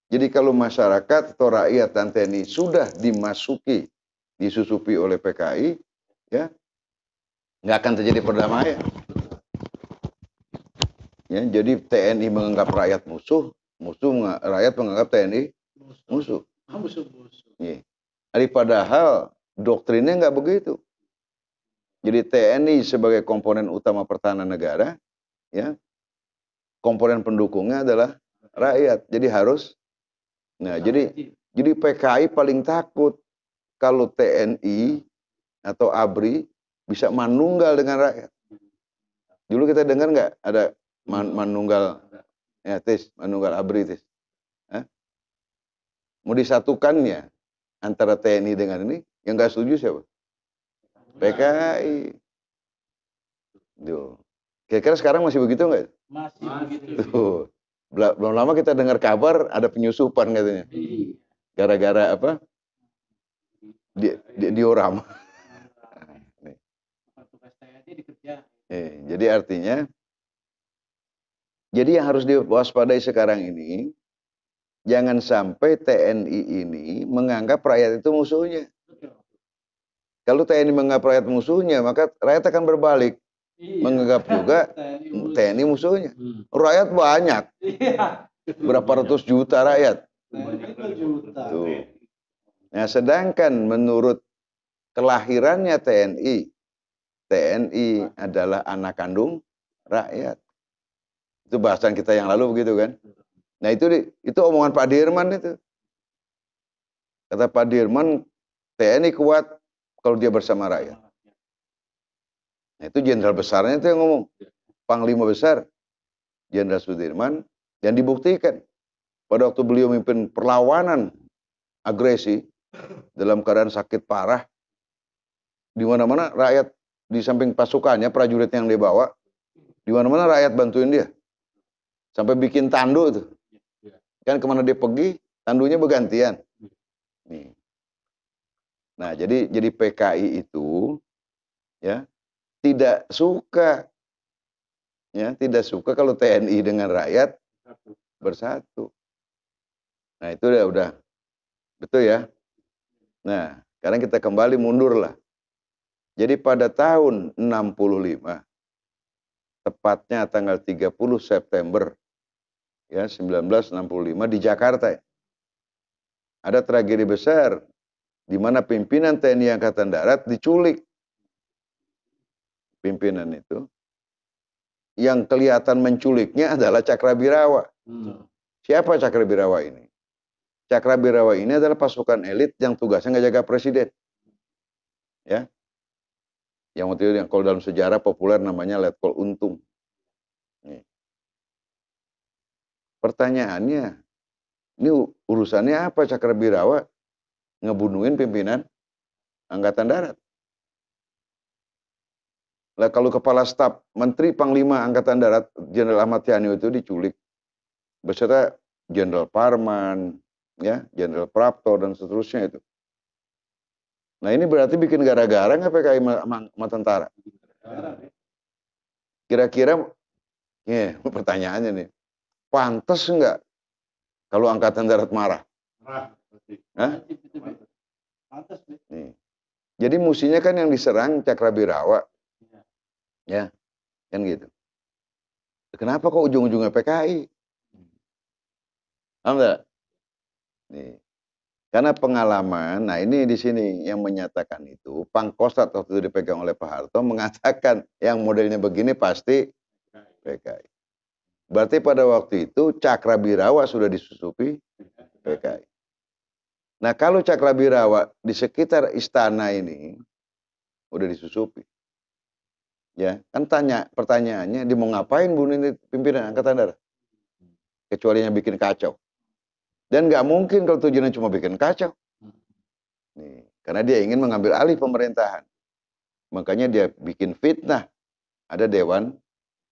Jadi kalau masyarakat atau rakyat dan TNI sudah dimasuki, disusupi oleh PKI, ya, nggak akan terjadi perdamaian. Ya, jadi TNI menganggap rakyat musuh, musuh rakyat menganggap TNI ah, musuh. musuh, musuh. Ya. padahal doktrinnya nggak begitu. Jadi TNI sebagai komponen utama pertahanan negara, ya, komponen pendukungnya adalah rakyat. Jadi harus. Nah, jadi jadi PKI paling takut kalau TNI atau ABRI bisa manunggal dengan rakyat. Dulu kita dengar nggak ada manunggal ya tis, manunggal abri tis. Eh? Mau disatukannya antara TNI dengan ini, yang gak setuju siapa? PKI. Duh. Kira-kira sekarang masih begitu nggak? Masih begitu. Tuh. Belum lama kita dengar kabar ada penyusupan katanya. Iya. Gara-gara apa? Di, di, diorama. Eh, jadi artinya jadi yang harus diwaspadai sekarang ini, jangan sampai TNI ini menganggap rakyat itu musuhnya. Kalau TNI menganggap rakyat musuhnya, maka rakyat akan berbalik. Iya. Menganggap juga TNI, musuhnya. Hmm. Rakyat banyak. Iya. Berapa ratus juta rakyat. Nah, sedangkan menurut kelahirannya TNI, TNI adalah anak kandung rakyat. Itu bahasan kita yang lalu begitu kan. Nah itu itu omongan Pak Dirman itu. Kata Pak Dirman, TNI kuat kalau dia bersama rakyat. Nah itu jenderal besarnya itu yang ngomong. Panglima besar, Jenderal Sudirman, yang dibuktikan pada waktu beliau memimpin perlawanan agresi dalam keadaan sakit parah, di mana-mana rakyat di samping pasukannya, prajurit yang dia bawa, di mana-mana rakyat bantuin dia. Sampai bikin tanduk tuh. Iya, iya. Kan kemana dia pergi, tandunya bergantian. Iya. Nih. Nah, jadi jadi PKI itu ya tidak suka ya tidak suka kalau TNI dengan rakyat bersatu. Nah, itu udah udah betul ya. Nah, sekarang kita kembali mundur lah. Jadi pada tahun 65 tepatnya tanggal 30 September ya 1965 di Jakarta. Ada tragedi besar di mana pimpinan TNI Angkatan Darat diculik. Pimpinan itu yang kelihatan menculiknya adalah Cakrabirawa. Hmm. Siapa Cakrabirawa ini? Cakrabirawa ini adalah pasukan elit yang tugasnya nggak jaga presiden. Ya. Yang waktu itu yang kalau dalam sejarah populer namanya Letkol Untung. Nih. Pertanyaannya, ini urusannya apa Cakrabirawa ngebunuhin pimpinan Angkatan Darat? Lah kalau kepala staf Menteri Panglima Angkatan Darat Jenderal Ahmad Yani itu diculik beserta Jenderal Parman, ya, Jenderal Prapto dan seterusnya itu. Nah ini berarti bikin gara-gara nggak PKI sama tentara? Ya. Kira-kira, ya pertanyaannya nih, Pantas enggak kalau angkatan darat marah? Marah. Hah? Jadi musuhnya kan yang diserang Cakrabirawa. Iya. Ya. Kan gitu. Kenapa kok ujung-ujungnya PKI? Paham enggak? Nih. Karena pengalaman, nah ini di sini yang menyatakan itu, saat waktu itu dipegang oleh Pak Harto mengatakan yang modelnya begini pasti PKI. Berarti pada waktu itu Cakra Birawa sudah disusupi PKI. Nah kalau Cakra Birawa di sekitar istana ini udah disusupi. Ya, kan tanya pertanyaannya di mau ngapain ini pimpinan angkatan darat? Kecuali yang bikin kacau. Dan nggak mungkin kalau tujuannya cuma bikin kacau. Nih, karena dia ingin mengambil alih pemerintahan. Makanya dia bikin fitnah. Ada dewan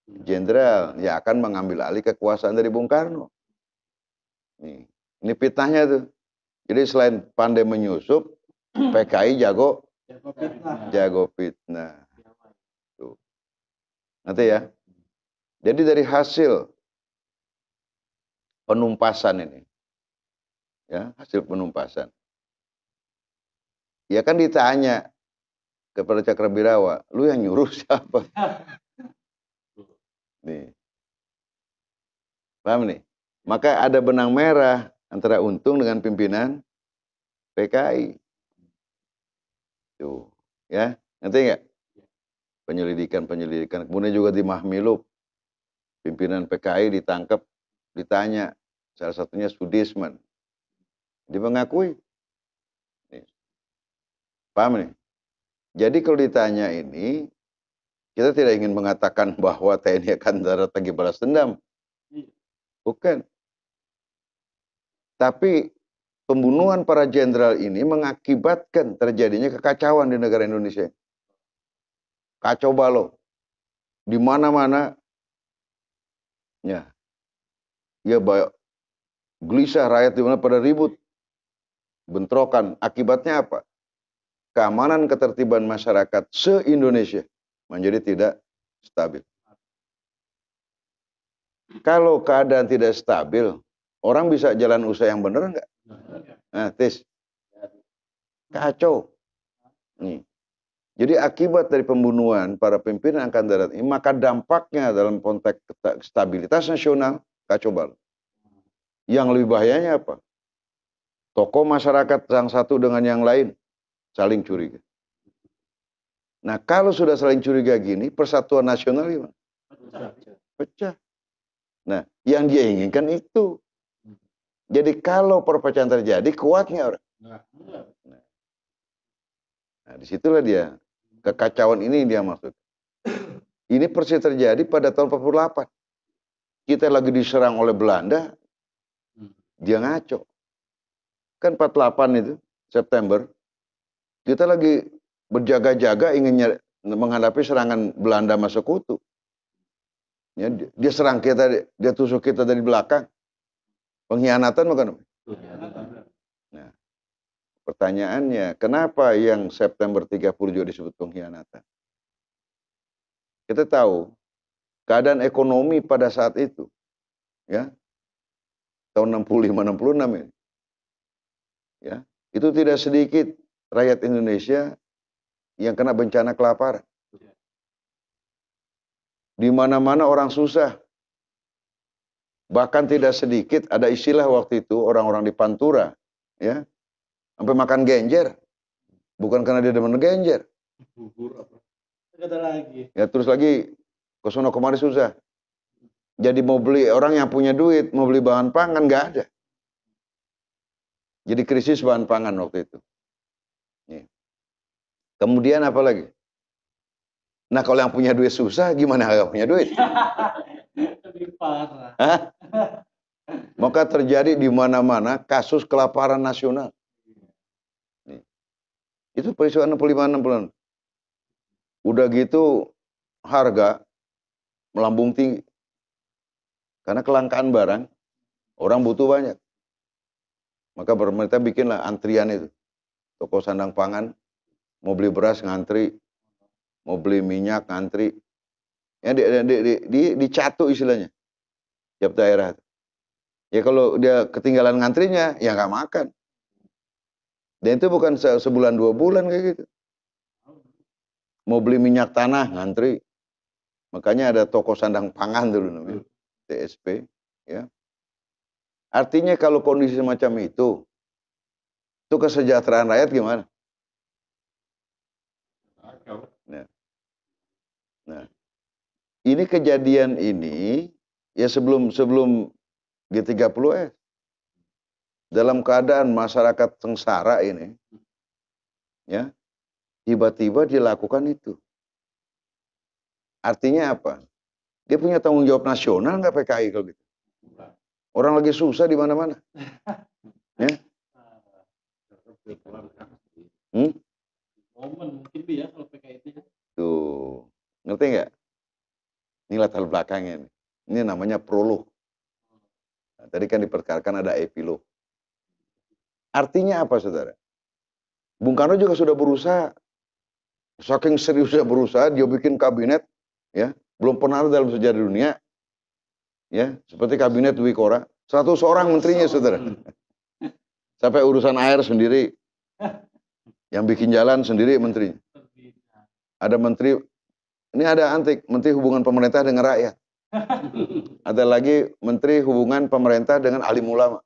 jenderal yang akan mengambil alih kekuasaan dari Bung Karno. Nih, ini pitahnya tuh. Jadi selain pandai menyusup, PKI jago jago fitnah. Jago fitnah. Tuh. Nanti ya. Jadi dari hasil penumpasan ini. Ya, hasil penumpasan. Ya kan ditanya kepada Cakrabirawa, lu yang nyuruh siapa? Nih. Paham nih? Maka ada benang merah antara Untung dengan pimpinan PKI. Tuh, ya. Nanti enggak? Penyelidikan-penyelidikan. Kemudian juga di Mahmilup, pimpinan PKI ditangkap, ditanya. Salah satunya Sudisman. Dia mengakui. Nih. Paham nih? Jadi kalau ditanya ini, kita tidak ingin mengatakan bahwa TNI akan darat lagi balas dendam. Iya. Bukan. Tapi pembunuhan para jenderal ini mengakibatkan terjadinya kekacauan di negara Indonesia. Kacau balau. Di mana-mana. Ya. Ya baik. Gelisah rakyat di mana pada ribut. Bentrokan. Akibatnya apa? Keamanan ketertiban masyarakat se-Indonesia menjadi tidak stabil. Kalau keadaan tidak stabil, orang bisa jalan usaha yang benar enggak? Nah, tis. Kacau. Nih. Jadi akibat dari pembunuhan para pimpinan angkatan darat ini, maka dampaknya dalam konteks stabilitas nasional kacau balau. Yang lebih bahayanya apa? Toko masyarakat yang satu dengan yang lain saling curiga. Nah kalau sudah saling curiga gini, persatuan nasional gimana? Pecah. Pecah. Nah yang dia inginkan itu. Jadi kalau perpecahan terjadi, kuatnya orang. Nah, nah disitulah dia. Kekacauan ini dia maksud. Ini persis terjadi pada tahun 48. Kita lagi diserang oleh Belanda, hmm. dia ngaco. Kan 48 itu, September, kita lagi berjaga-jaga ingin menghadapi serangan Belanda masa kutu. Ya, dia serang kita, dia tusuk kita dari belakang. Pengkhianatan bukan? Nah, pertanyaannya, kenapa yang September 30 juga disebut pengkhianatan? Kita tahu keadaan ekonomi pada saat itu, ya, tahun 65-66 ini, ya, itu tidak sedikit rakyat Indonesia yang kena bencana kelaparan. Di mana-mana orang susah. Bahkan tidak sedikit ada istilah waktu itu orang-orang di Pantura, ya. Sampai makan genjer. Bukan karena dia demen genjer. lagi. Ya terus lagi ke sono kemari susah. Jadi mau beli orang yang punya duit, mau beli bahan pangan nggak ada. Jadi krisis bahan pangan waktu itu. Iya. Kemudian apa lagi? Nah kalau yang punya duit susah, gimana nggak punya duit? Lebih parah. Maka terjadi di mana-mana kasus kelaparan nasional. Itu peristiwa 65 66. Udah gitu harga melambung tinggi. Karena kelangkaan barang, orang butuh banyak. Maka pemerintah bikinlah antrian itu. Toko sandang pangan Mau beli beras ngantri, mau beli minyak ngantri. Ya di, di, di, di, dicatu istilahnya. Tiap daerah. Ya kalau dia ketinggalan ngantrinya, ya nggak makan. Dan itu bukan se sebulan dua bulan kayak gitu. Mau beli minyak tanah ngantri. Makanya ada toko sandang pangan dulu namanya. TSP. Ya. Artinya kalau kondisi semacam itu, itu kesejahteraan rakyat gimana? Nah, ini kejadian ini ya sebelum sebelum G30S eh, dalam keadaan masyarakat sengsara ini ya tiba-tiba dilakukan itu. Artinya apa? Dia punya tanggung jawab nasional nggak PKI kalau gitu? Orang lagi susah di mana-mana. ya. Hmm? Momen mungkin ya kalau PKI itu. Tuh. Ngerti nggak? Ini latar belakangnya. ini Ini namanya prolog. Nah, tadi kan diperkarakan ada epilog. Artinya apa, saudara? Bung Karno juga sudah berusaha, saking seriusnya berusaha, dia bikin kabinet, ya belum pernah ada dalam sejarah dunia, ya seperti kabinet Wikora, satu seorang menterinya, saudara. Sampai urusan air sendiri, yang bikin jalan sendiri menterinya. Ada menteri ini ada antik, Menteri Hubungan Pemerintah dengan Rakyat. Ada lagi Menteri Hubungan Pemerintah dengan Alim Ulama.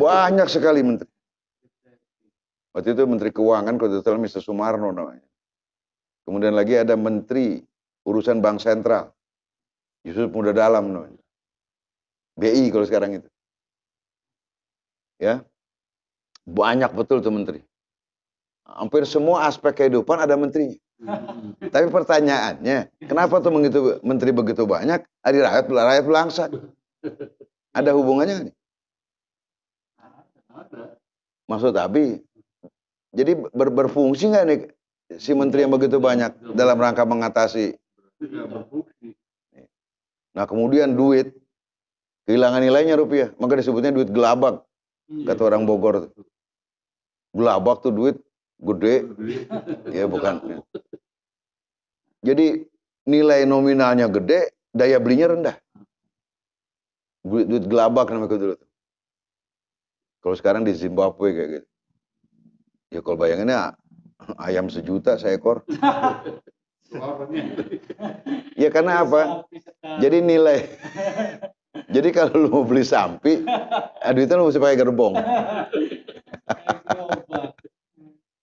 Banyak sekali menteri. Waktu itu Menteri Keuangan kalau Mr. Sumarno namanya. Kemudian lagi ada Menteri Urusan Bank Sentral. Yusuf Muda Dalam namanya. BI kalau sekarang itu. Ya. Banyak betul tuh menteri. Hampir semua aspek kehidupan ada menterinya. Hmm. Tapi pertanyaannya, kenapa tuh begitu, menteri begitu banyak, ada rakyat, rakyat belangsat? Ada hubungannya nih? Maksud Abi, jadi ber berfungsi nggak nih si menteri yang begitu banyak dalam rangka mengatasi? Nah kemudian duit, kehilangan nilainya rupiah, maka disebutnya duit gelabak, kata orang Bogor. Gelabak tuh duit gede, ya bukan. Jadi nilai nominalnya gede, daya belinya rendah. Duit, duit gelabak namanya dulu. Kalau sekarang di Zimbabwe kayak gitu. Ya kalau bayanginnya ayam sejuta seekor. ya karena apa? Jadi nilai. Jadi kalau lu mau beli sampi, ah, itu lu mesti pakai gerbong.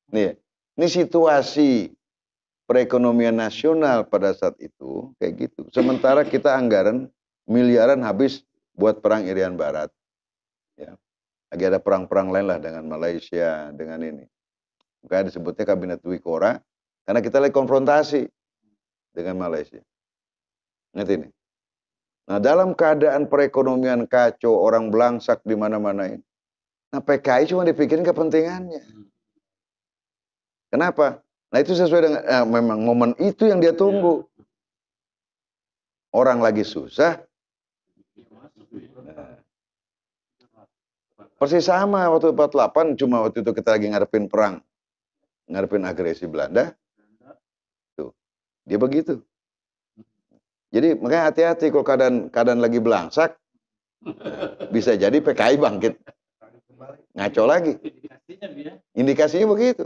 Nih, ini situasi perekonomian nasional pada saat itu kayak gitu. Sementara kita anggaran miliaran habis buat perang Irian Barat. Ya. Lagi ada perang-perang lain lah dengan Malaysia, dengan ini. Makanya disebutnya Kabinet Wikora, karena kita lagi konfrontasi dengan Malaysia. Ingat ini. Nah dalam keadaan perekonomian kacau, orang belangsak di mana-mana ini, nah PKI cuma dipikirin kepentingannya. Kenapa? Nah itu sesuai dengan eh, memang momen itu yang dia tunggu. Orang lagi susah. Nah. Persis sama waktu 48 cuma waktu itu kita lagi ngarepin perang. Ngarepin agresi Belanda. Tuh. Dia begitu. Jadi makanya hati-hati kalau keadaan keadaan lagi belangsak bisa jadi PKI bangkit. Ngaco lagi. Indikasinya ya. begitu.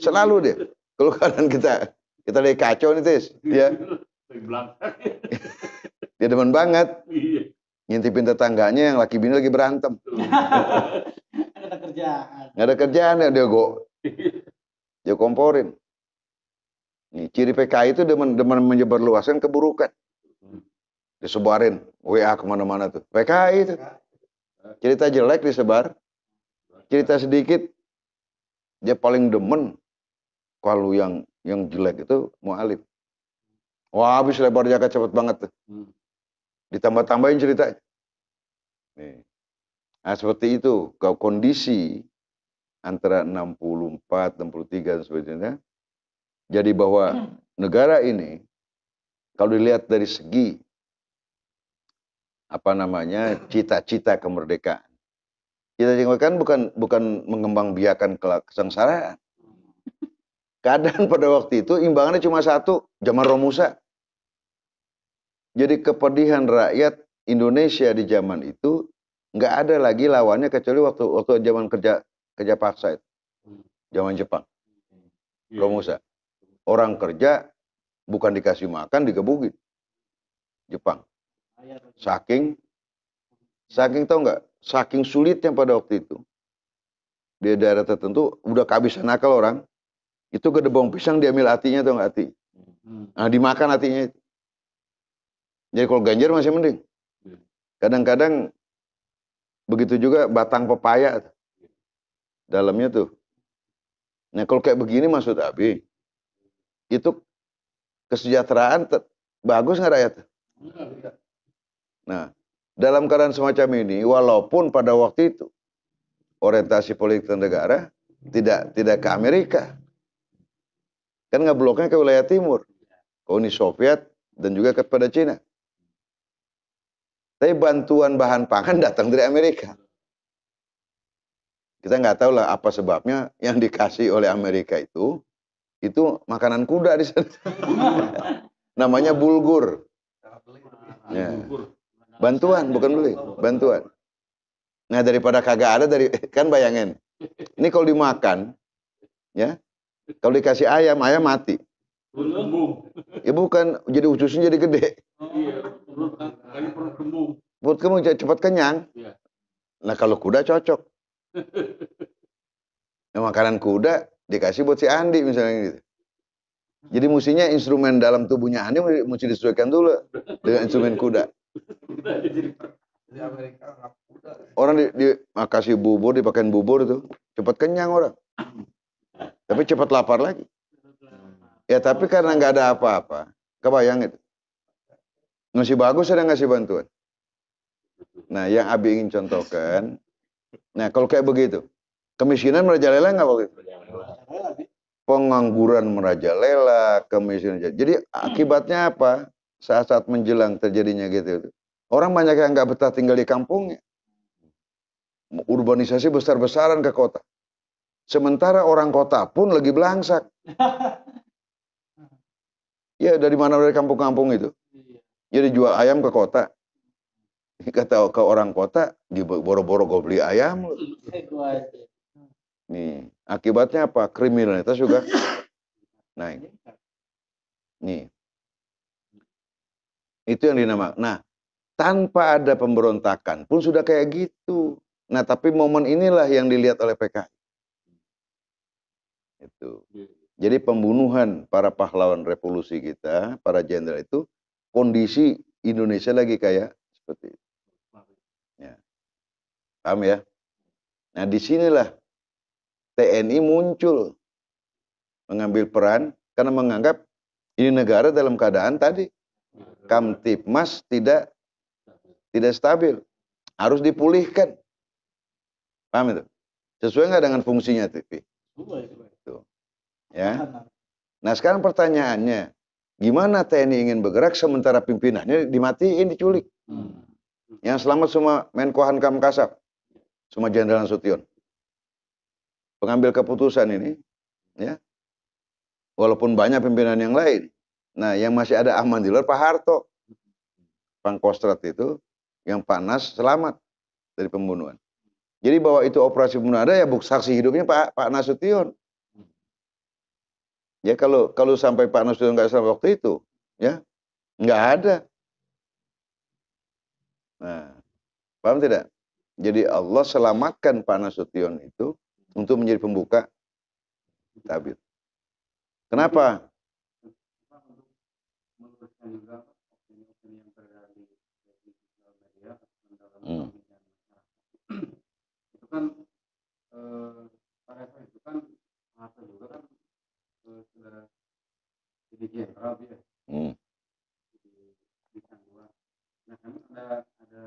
Selalu dia. Kalau kanan kita, kita lagi kacau nih, tes Dia, ya. dia demen banget. Iya. Ngintipin tetangganya yang laki bini lagi berantem. Nggak ada kerjaan. Nggak ada kerjaan, ya. dia go. Iya. Dia komporin. Nih, ciri PKI itu demen, demen menyebar menyebarluaskan keburukan. Hmm. Disebarin WA kemana-mana tuh. PKI itu. Cerita jelek disebar, cerita sedikit dia paling demen kalau yang yang jelek itu mualif wah habis lebar jaka cepet banget tuh hmm. ditambah tambahin cerita. Nih. nah seperti itu kau kondisi antara 64 63 dan sebagainya jadi bahwa negara ini kalau dilihat dari segi apa namanya cita-cita kemerdekaan kita jengkelkan bukan bukan mengembang biakan kesengsaraan. Keadaan pada waktu itu imbangannya cuma satu, zaman Romusa. Jadi kepedihan rakyat Indonesia di zaman itu nggak ada lagi lawannya kecuali waktu waktu zaman kerja kerja paksa itu, zaman Jepang, iya. Romusa. Orang kerja bukan dikasih makan digebukin, Jepang. Saking saking tau nggak Saking sulitnya pada waktu itu. Di daerah tertentu udah kehabisan akal orang. Itu ke debong pisang diambil hatinya atau enggak hati. Hmm. Nah, dimakan hatinya itu. Jadi kalau ganjar masih mending. Hmm. Kadang-kadang begitu juga batang pepaya dalamnya tuh. Nah, kalau kayak begini maksud Abi, itu kesejahteraan bagus nggak rakyat? Nah, dalam keadaan semacam ini, walaupun pada waktu itu orientasi politik negara tidak tidak ke Amerika, kan ngebloknya ke wilayah timur, ke Uni Soviet dan juga kepada Cina. Tapi bantuan bahan pangan datang dari Amerika. Kita nggak tahu lah apa sebabnya yang dikasih oleh Amerika itu, itu makanan kuda di sana. Namanya bulgur. Ya. Bantuan, bukan beli. Bantuan. Nah daripada kagak ada dari kan bayangin. Ini kalau dimakan, ya kalau dikasih ayam ayam mati. Ya bukan jadi ususnya jadi gede. Perut kembung. Perut kembung cepat kenyang. Nah kalau kuda cocok. Nah, makanan kuda dikasih buat si Andi misalnya gitu. Jadi mestinya instrumen dalam tubuhnya Andi mesti disesuaikan dulu dengan instrumen kuda di Orang di, di makasih bubur, dipakein bubur itu, cepat kenyang orang. Tapi cepat lapar lagi. Ya tapi karena nggak ada apa-apa, kebayang itu. Ngasih bagus ada ngasih bantuan. Nah yang Abi ingin contohkan, nah kalau kayak begitu, kemiskinan merajalela nggak waktu Pengangguran merajalela, kemiskinan. Jadi akibatnya apa? saat-saat menjelang terjadinya gitu. Orang banyak yang nggak betah tinggal di kampung, Urbanisasi besar-besaran ke kota. Sementara orang kota pun lagi belangsak. Ya dari mana dari kampung-kampung itu. Jadi iya. ya, jual ayam ke kota. Kata ke orang kota, di boro-boro gue beli ayam. Nih, akibatnya apa? Kriminalitas juga naik. Iya, Nih, itu yang dinamakan. Nah, tanpa ada pemberontakan pun sudah kayak gitu. Nah, tapi momen inilah yang dilihat oleh PKI. Itu. Jadi pembunuhan para pahlawan revolusi kita, para jenderal itu kondisi Indonesia lagi kayak seperti itu. Ya. Paham ya? Nah, disinilah TNI muncul mengambil peran karena menganggap ini negara dalam keadaan tadi mas tidak tidak stabil. Harus dipulihkan. Paham itu? Sesuai nggak dengan fungsinya TV? Tuh. Ya. Nah sekarang pertanyaannya, gimana TNI ingin bergerak sementara pimpinannya dimatiin, diculik? Hmm. Yang selamat semua Menko Hankam Kasab, semua Jenderal Sution. Pengambil keputusan ini, ya, walaupun banyak pimpinan yang lain, Nah, yang masih ada aman di luar Pak Harto. Pangkostrat itu yang panas selamat dari pembunuhan. Jadi bahwa itu operasi pembunuhan ada ya bukti saksi hidupnya Pak Pak Nasution. Ya kalau kalau sampai Pak Nasution nggak selamat waktu itu, ya nggak ada. Nah, paham tidak? Jadi Allah selamatkan Pak Nasution itu untuk menjadi pembuka tabir. Kenapa? juga opini-opini yang beredar di, sosial media mendalam pemikiran hmm. masyarakat itu kan eh, pada saat itu kan masa juga kan eh, sudah jadi general dia hmm. jadi di dua Nah kami ada ada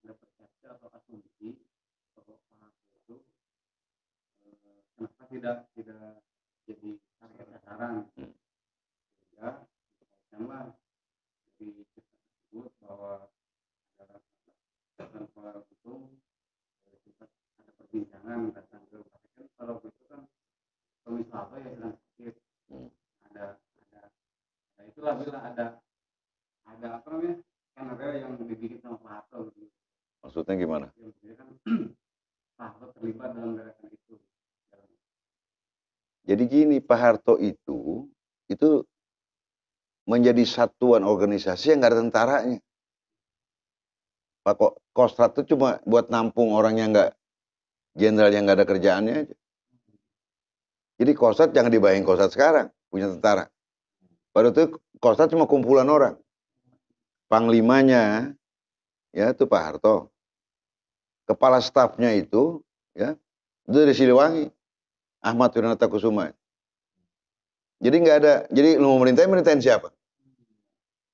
ada persepsi atau asumsi bahwa Pak itu eh, kenapa tidak tidak jadi target sasaran? Hmm ya sama dari cerita tersebut bahwa dalam catatan pengarang itu kita ada perbincangan tentang geografi kan kalau itu kan suami apa ya sedang sakit hmm. ada ada nah, itulah bila ada ada apa namanya kan ada yang dibikin sama Pak Harto gitu. maksudnya gimana? Ya, kan, Pak Harto terlibat dalam gerakan itu jadi gini Pak Harto itu itu menjadi satuan organisasi yang nggak ada tentaranya. Pak kostrat itu cuma buat nampung orang yang nggak jenderal yang nggak ada kerjaannya aja. Jadi kostrat jangan dibayang kostrat sekarang punya tentara. Pada itu kostrat cuma kumpulan orang. Panglimanya ya itu Pak Harto. Kepala stafnya itu ya itu dari Siliwangi. Ahmad Yunata Kusuma. Jadi nggak ada, jadi lu mau merintahin merintahin siapa?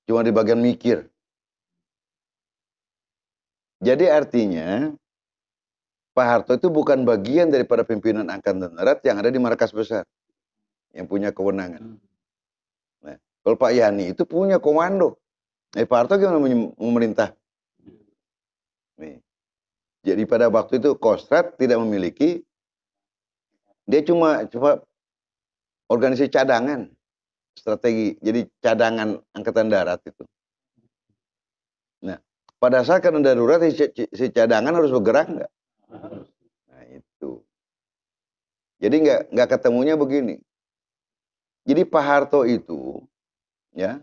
Cuma di bagian mikir. Jadi artinya Pak Harto itu bukan bagian daripada pimpinan Angkatan Darat yang ada di markas besar. Yang punya kewenangan. Hmm. Nah, kalau Pak Yani itu punya komando. Eh, Pak Harto gimana memerintah? Nih. Jadi pada waktu itu Kostrad tidak memiliki. Dia cuma, cuma organisasi cadangan strategi, jadi cadangan angkatan darat itu. Nah, pada saat keadaan darurat si cadangan harus bergerak nggak? Nah itu. Jadi nggak nggak ketemunya begini. Jadi Pak Harto itu, ya,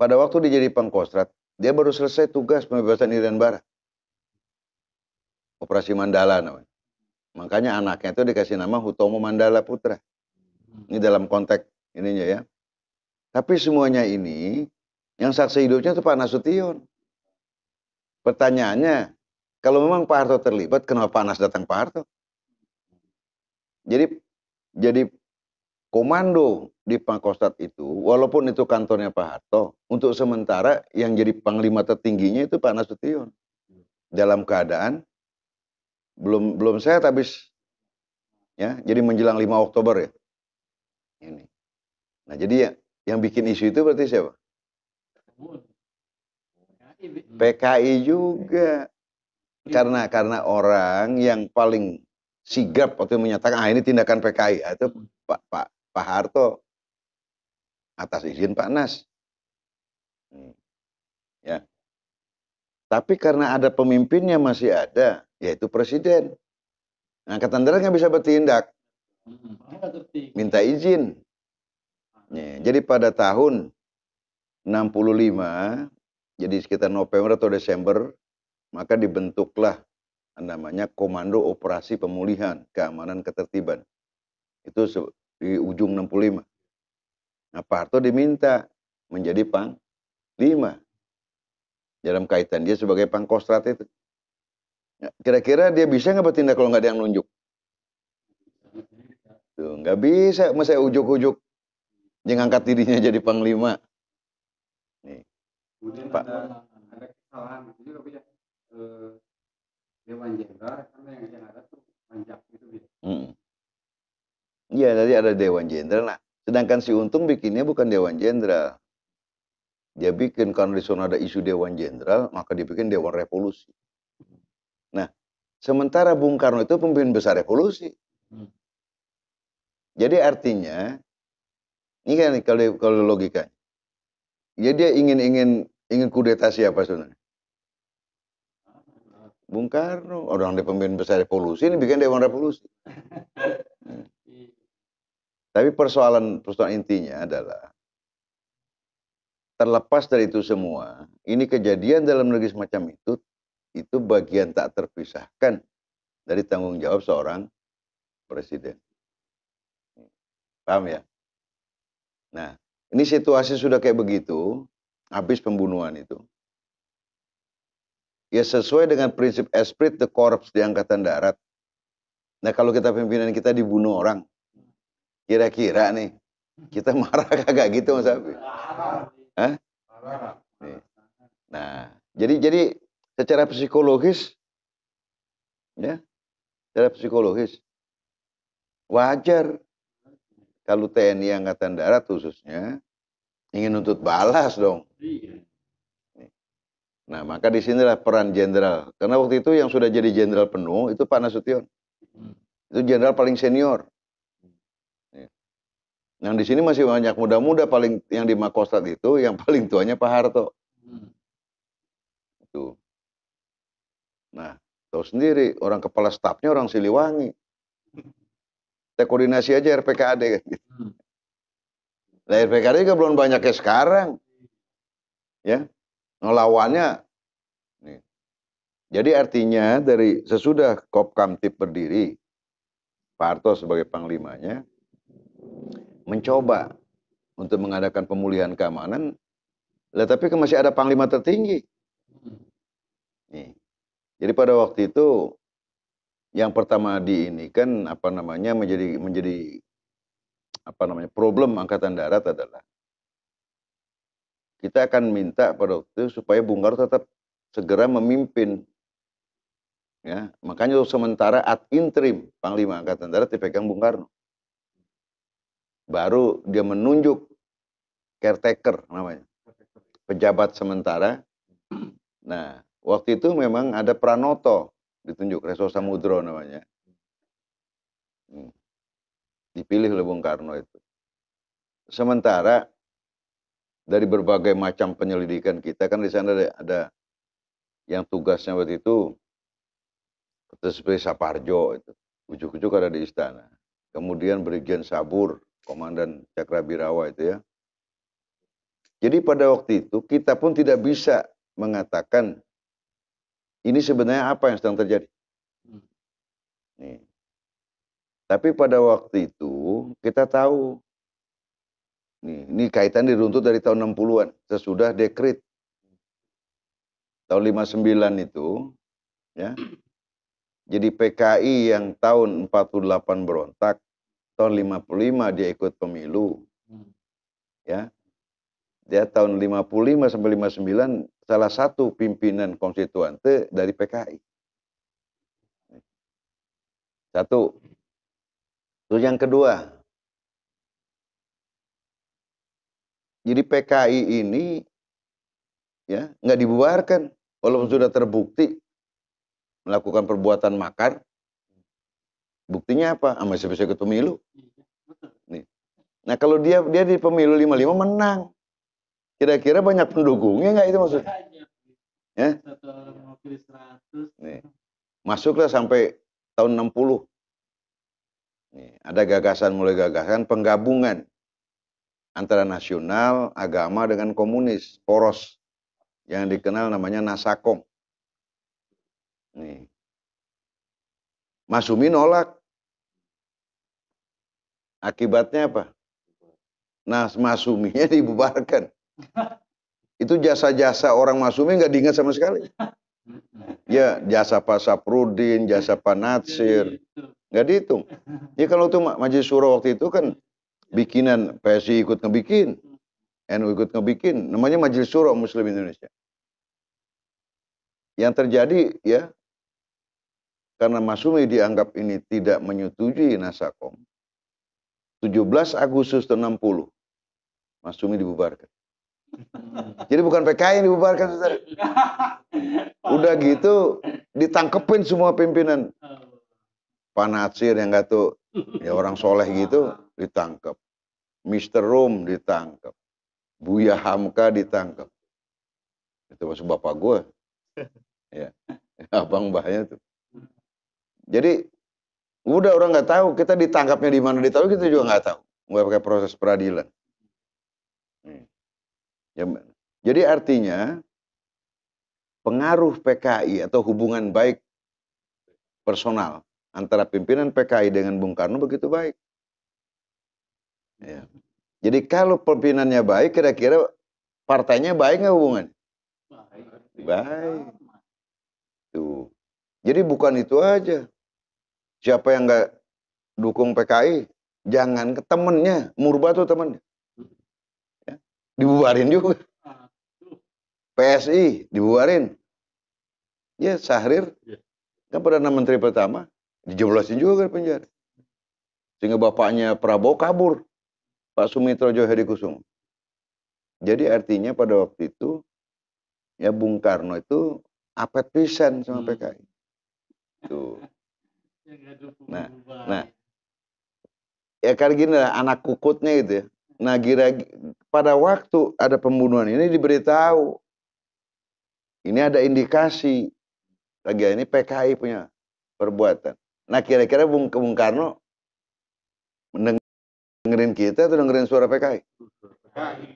pada waktu dia jadi pangkostrat, dia baru selesai tugas pembebasan Irian Barat. Operasi Mandala namanya. Makanya anaknya itu dikasih nama Hutomo Mandala Putra. Ini dalam konteks ininya ya. Tapi semuanya ini yang saksi hidupnya itu Pak Nasution. Pertanyaannya, kalau memang Pak Harto terlibat, kenapa Panas datang Pak Harto? Jadi jadi komando di Pangkostad itu, walaupun itu kantornya Pak Harto, untuk sementara yang jadi panglima tertingginya itu Pak Nasution. Dalam keadaan belum belum saya habis ya, jadi menjelang 5 Oktober ya. Ini. Nah, jadi ya, yang bikin isu itu berarti siapa? PKI juga. Karena karena orang yang paling sigap waktu menyatakan ah ini tindakan PKI atau ah, Pak Pak Pak Harto atas izin Pak Nas. Hmm. Ya. Tapi karena ada pemimpinnya masih ada, yaitu presiden. Nah, Angkatan nggak bisa bertindak. Hmm. Minta izin. Ya, jadi pada tahun 65, jadi sekitar November atau Desember, maka dibentuklah namanya Komando Operasi Pemulihan Keamanan Ketertiban. Itu di ujung 65. Nah, Pak Harto diminta menjadi panglima dalam kaitan dia sebagai pangkostrat itu. Nah, kira-kira dia bisa nggak bertindak kalau nggak ada yang nunjuk? Tuh, gitu. nggak bisa masa ujuk-ujuk yang angkat dirinya jadi panglima. Nih. Kemudian Pak. Ada, ada kesalahan itu juga ya. eh, Dewan Jenderal karena yang, ada tuh panjang gitu ya. hmm. Iya, tadi ada Dewan Jenderal. Nah, sedangkan si Untung bikinnya bukan Dewan Jenderal. Dia bikin karena di sana ada isu Dewan Jenderal, maka dibikin Dewan Revolusi. Nah, sementara Bung Karno itu pemimpin besar revolusi. Hmm. Jadi artinya, ini kan kalau kalau logika. jadi dia ingin ingin ingin kudeta siapa sebenarnya? Bung Karno, orang di pemimpin besar revolusi, ini bikin dewan revolusi. Tapi persoalan persoalan intinya adalah terlepas dari itu semua, ini kejadian dalam negeri semacam itu itu bagian tak terpisahkan dari tanggung jawab seorang presiden. Paham ya? Nah, ini situasi sudah kayak begitu, habis pembunuhan itu. Ya sesuai dengan prinsip esprit the corps di Angkatan Darat. Nah kalau kita pimpinan kita dibunuh orang, kira-kira nih, kita marah kagak gitu Mas Abi? Nah, jadi jadi secara psikologis, ya, secara psikologis, wajar kalau TNI Angkatan Darat khususnya ingin untuk balas dong. Iya. Nah, maka disinilah peran jenderal. Karena waktu itu yang sudah jadi jenderal penuh itu Pak Nasution. Hmm. Itu jenderal paling senior. Ya. Yang di sini masih banyak muda-muda paling yang di Makostat itu yang paling tuanya Pak Harto. Itu. Hmm. Nah, tahu sendiri orang kepala stafnya orang Siliwangi. Kita koordinasi aja RPKAD kan hmm. Nah, RPKAD juga belum banyak kayak sekarang. Ya. Ngelawannya nih. Jadi artinya dari sesudah Kopkamtib berdiri, Pak Harto sebagai panglimanya mencoba untuk mengadakan pemulihan keamanan, lah tapi kan masih ada panglima tertinggi. Hmm. Nih. Jadi pada waktu itu yang pertama di ini kan apa namanya menjadi menjadi apa namanya problem angkatan darat adalah kita akan minta pada waktu itu supaya Bung Karno tetap segera memimpin ya makanya untuk sementara ad interim panglima angkatan darat dipegang Bung Karno baru dia menunjuk caretaker namanya pejabat sementara nah waktu itu memang ada Pranoto ditunjuk Reso Samudro namanya. Hmm. Dipilih oleh Bung Karno itu. Sementara dari berbagai macam penyelidikan kita kan di sana ada, ada yang tugasnya waktu itu seperti Saparjo itu ujuk-ujuk ada di istana. Kemudian Brigjen Sabur, Komandan Cakrabirawa itu ya. Jadi pada waktu itu kita pun tidak bisa mengatakan ini sebenarnya apa yang sedang terjadi. Hmm. Nih. Tapi pada waktu itu kita tahu, nih, ini kaitan diruntut dari tahun 60-an, sesudah dekrit. Tahun 59 itu, ya, jadi PKI yang tahun 48 berontak, tahun 55 dia ikut pemilu. Hmm. Ya. Dia tahun 55 sampai 59 salah satu pimpinan konstituante dari PKI. Satu. Terus yang kedua, jadi PKI ini ya nggak dibubarkan walaupun sudah terbukti melakukan perbuatan makar. Buktinya apa? Amat sebesar ketumilu. Iya, Nih. Nah kalau dia dia di pemilu 55 menang. Kira-kira banyak pendukungnya nggak itu maksudnya? Ya. Nih. Masuklah sampai tahun 60. Nih, ada gagasan mulai gagasan penggabungan antara nasional, agama dengan komunis, poros yang dikenal namanya Nasakom. Nih. Masumi nolak. Akibatnya apa? Nas Masuminya dibubarkan. Itu jasa-jasa orang Masumi nggak diingat sama sekali. Ya, jasa Pak Saprudin, jasa Pak Natsir, nggak dihitung. Ya kalau tuh Majelis Suro waktu itu kan bikinan PSI ikut ngebikin, NU ikut ngebikin, namanya Majelis Suro Muslim Indonesia. Yang terjadi ya karena Masumi dianggap ini tidak menyetujui Nasakom, 17 Agustus 60 Masumi dibubarkan. Jadi bukan PKI yang dibubarkan, saudara. Udah gitu ditangkepin semua pimpinan. Oh. Panasir yang nggak tuh, ya orang soleh gitu ditangkep. Mister Room ditangkep. Buya Hamka ditangkep. Itu masuk bapak gue. Ya, abang bahaya tuh. Jadi udah orang nggak tahu kita ditangkapnya di mana ditahu kita juga nggak tahu. Nggak pakai proses peradilan. Hmm. Ya, jadi artinya pengaruh PKI atau hubungan baik personal antara pimpinan PKI dengan Bung Karno begitu baik. Ya. Jadi kalau pimpinannya baik, kira-kira partainya baik nggak hubungan? Baik. Baik. Tuh. Jadi bukan itu aja. Siapa yang nggak dukung PKI, jangan ke temennya. Murba tuh temennya dibubarin juga. PSI dibubarin. Ya Sahrir iya. kan perdana menteri pertama dijeblosin juga ke penjara. Sehingga bapaknya Prabowo kabur. Pak Sumitro Johari Kusumo. Jadi artinya pada waktu itu ya Bung Karno itu apet pisan sama hmm. PKI. Tuh. Ya nah, nah, ya karena gini lah anak kukutnya gitu ya Nah, kira pada waktu ada pembunuhan ini diberitahu. Ini ada indikasi. Lagi ini PKI punya perbuatan. Nah, kira-kira Bung, Bung Karno mendengarin kita atau dengerin suara PKI? PKI.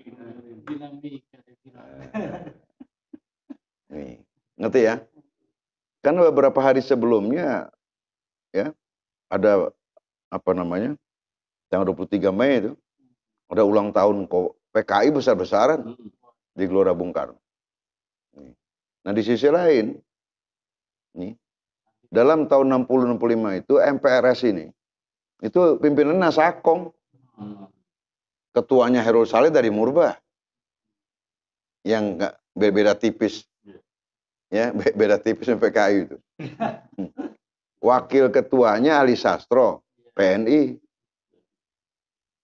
Nih, ngerti ya? Karena beberapa hari sebelumnya ya ada apa namanya? Tanggal 23 Mei itu Udah ulang tahun PKI besar-besaran hmm. di Gelora Bung Karno. Nah di sisi lain, nih, dalam tahun 60-65 itu MPRS ini, itu pimpinan Nasakong. Ketuanya Herul Saleh dari Murba. Yang gak beda tipis. Ya, beda tipis dengan PKI itu. Wakil ketuanya Ali Sastro, PNI.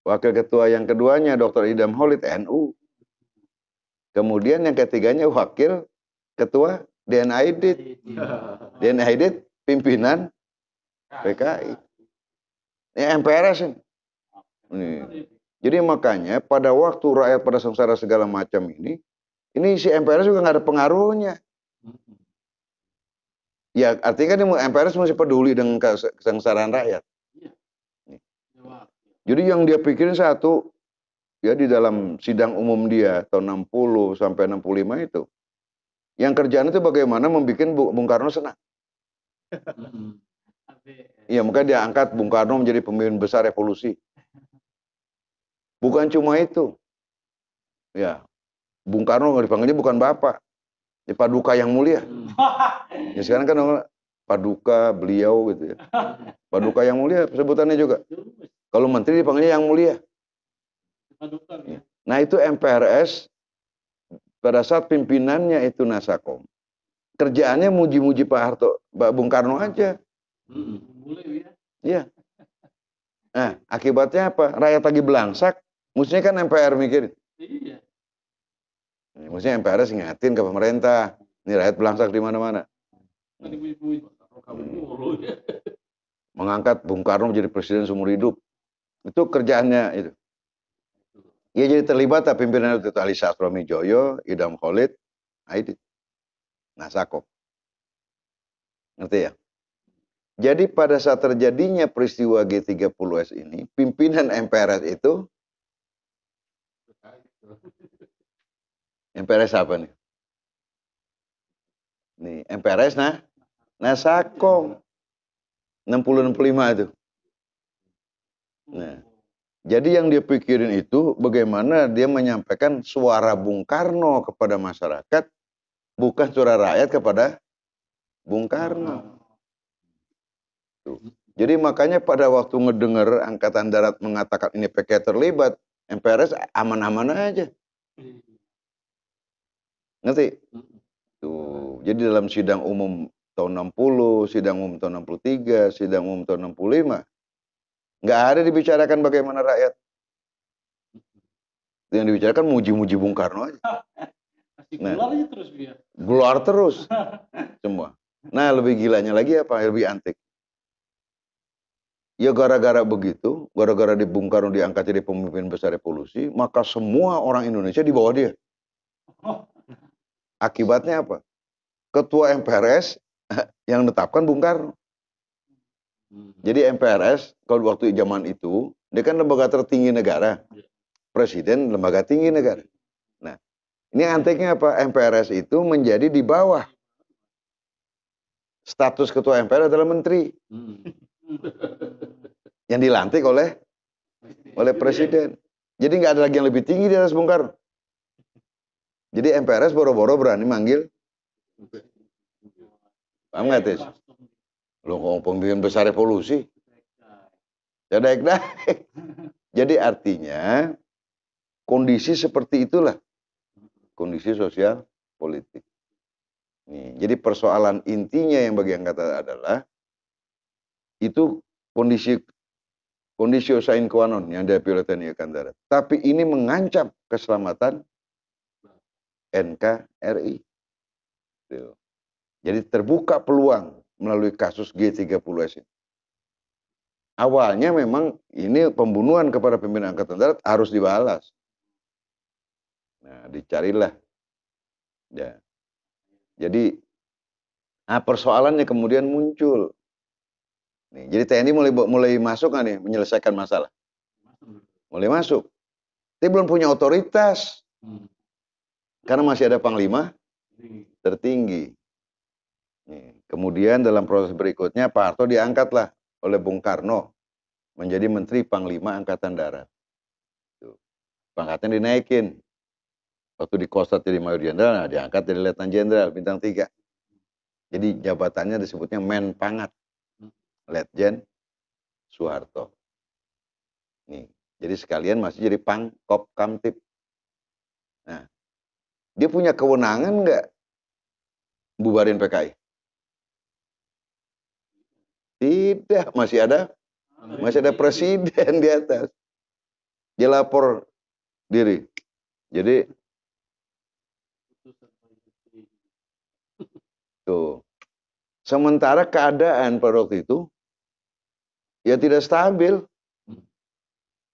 Wakil ketua yang keduanya Dr. Idam Holid NU. Kemudian yang ketiganya wakil ketua DNAID, DNAID, pimpinan PKI. Ini MPRS ini. ini. Jadi makanya pada waktu rakyat pada sengsara segala macam ini, ini si MPRS juga nggak ada pengaruhnya. Ya artinya kan MPRS masih peduli dengan kesengsaraan rakyat. Jadi yang dia pikirin satu, ya di dalam sidang umum dia tahun 60 sampai 65 itu. Yang kerjaan itu bagaimana membuat Bung Karno senang. Iya, makanya dia angkat Bung Karno menjadi pemimpin besar revolusi. Bukan cuma itu. Ya, Bung Karno dipanggilnya bukan bapak. Ya, paduka yang mulia. Hmm. Ya sekarang kan paduka beliau gitu ya. Paduka yang mulia sebutannya juga. Kalau menteri dipanggilnya yang mulia. Ya. Nah itu MPRS pada saat pimpinannya itu Nasakom. Kerjaannya muji-muji Pak Harto, Pak Bung Karno aja. Hmm, ya. Iya. Nah, akibatnya apa? Rakyat lagi belangsak, mestinya kan MPR mikir. Iya. Nah, mestinya MPR ke pemerintah, ini rakyat belangsak di mana-mana. Kan Mengangkat Bung Karno menjadi presiden seumur hidup. Itu kerjaannya itu. Ia jadi terlibat tapi pimpinan itu Ali Sastromi Joyo, Idam Khalid, Aidit, nah Nasakop. Ngerti ya? Jadi pada saat terjadinya peristiwa G30S ini, pimpinan MPRS itu MPRS apa nih? Nih, MPRS nah Nasakom 60 65 itu. Nah, jadi yang dia pikirin itu bagaimana dia menyampaikan suara Bung Karno kepada masyarakat, bukan suara rakyat kepada Bung Karno. Tuh. Jadi makanya pada waktu ngedenger Angkatan Darat mengatakan ini PK terlibat, MPRS aman-aman aja. Ngerti? Tuh. Jadi dalam sidang umum tahun 60, sidang umum tahun 63, sidang umum tahun 65, Nggak ada dibicarakan bagaimana rakyat. Yang dibicarakan muji-muji Bung Karno aja. Nah, gelar terus dia. Gelar terus. Semua. Nah lebih gilanya lagi apa? Lebih antik. Ya gara-gara begitu, gara-gara di Bung Karno diangkat jadi pemimpin besar revolusi, maka semua orang Indonesia di bawah dia. Akibatnya apa? Ketua MPRS yang menetapkan Bung Karno. Hmm. Jadi MPRS kalau waktu zaman itu dia kan lembaga tertinggi negara. Iya. Presiden lembaga tinggi negara. Hmm. Nah, ini anteknya apa? MPRS itu menjadi di bawah status ketua MPR adalah menteri. Hmm. Yang dilantik oleh oleh presiden. Jadi nggak ada lagi yang lebih tinggi di atas Bung Karno. Jadi MPRS boro-boro berani manggil. Paham nggak, Tis? Lu ngomong pemimpin besar revolusi. Ya naik-naik. Jadi artinya kondisi seperti itulah. Kondisi sosial politik. Nih, jadi persoalan intinya yang bagi yang kata adalah itu kondisi kondisi usain kuanon yang dia pilotan Kandara. Tapi ini mengancam keselamatan NKRI. Jadi terbuka peluang melalui kasus G30S ini. Awalnya memang ini pembunuhan kepada pimpinan Angkatan Darat harus dibalas. Nah, dicarilah. Ya. Jadi, nah persoalannya kemudian muncul. Nih, jadi TNI mulai mulai masuk nih menyelesaikan masalah. Mulai masuk. Dia belum punya otoritas. Hmm. Karena masih ada panglima tertinggi. Kemudian dalam proses berikutnya Pak Harto diangkatlah oleh Bung Karno menjadi Menteri Panglima Angkatan Darat. Pangkatnya dinaikin. Waktu di kosta jadi Mayor Jenderal, nah diangkat jadi Letnan Jenderal, bintang tiga. Jadi jabatannya disebutnya Men Pangat. Letjen Soeharto. Nih, jadi sekalian masih jadi pang kop kamtip. Nah, dia punya kewenangan nggak bubarin PKI? Tidak, masih ada masih ada presiden di atas. Dia lapor diri. Jadi tuh. Sementara keadaan pada waktu itu ya tidak stabil.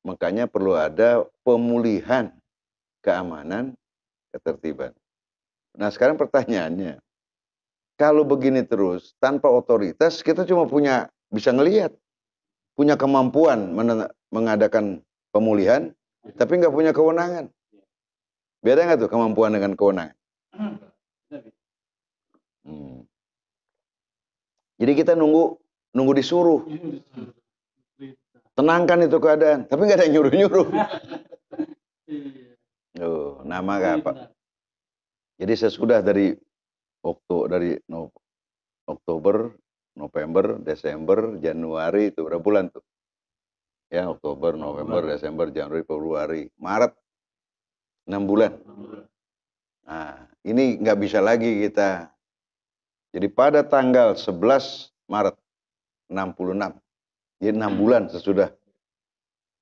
Makanya perlu ada pemulihan keamanan, ketertiban. Nah, sekarang pertanyaannya, kalau begini terus tanpa otoritas kita cuma punya bisa ngelihat punya kemampuan mengadakan pemulihan tapi nggak punya kewenangan beda nggak tuh kemampuan dengan kewenangan hmm. jadi kita nunggu nunggu disuruh tenangkan itu keadaan tapi nggak ada yang nyuruh nyuruh oh, nama apa iya, jadi sesudah dari Oktober dari no, Oktober, November, Desember, Januari itu berapa bulan tuh? Ya Oktober, November, Desember, Januari, Februari, Maret, enam bulan. Nah, ini nggak bisa lagi kita. Jadi pada tanggal 11 Maret 66, jadi enam hmm. bulan sesudah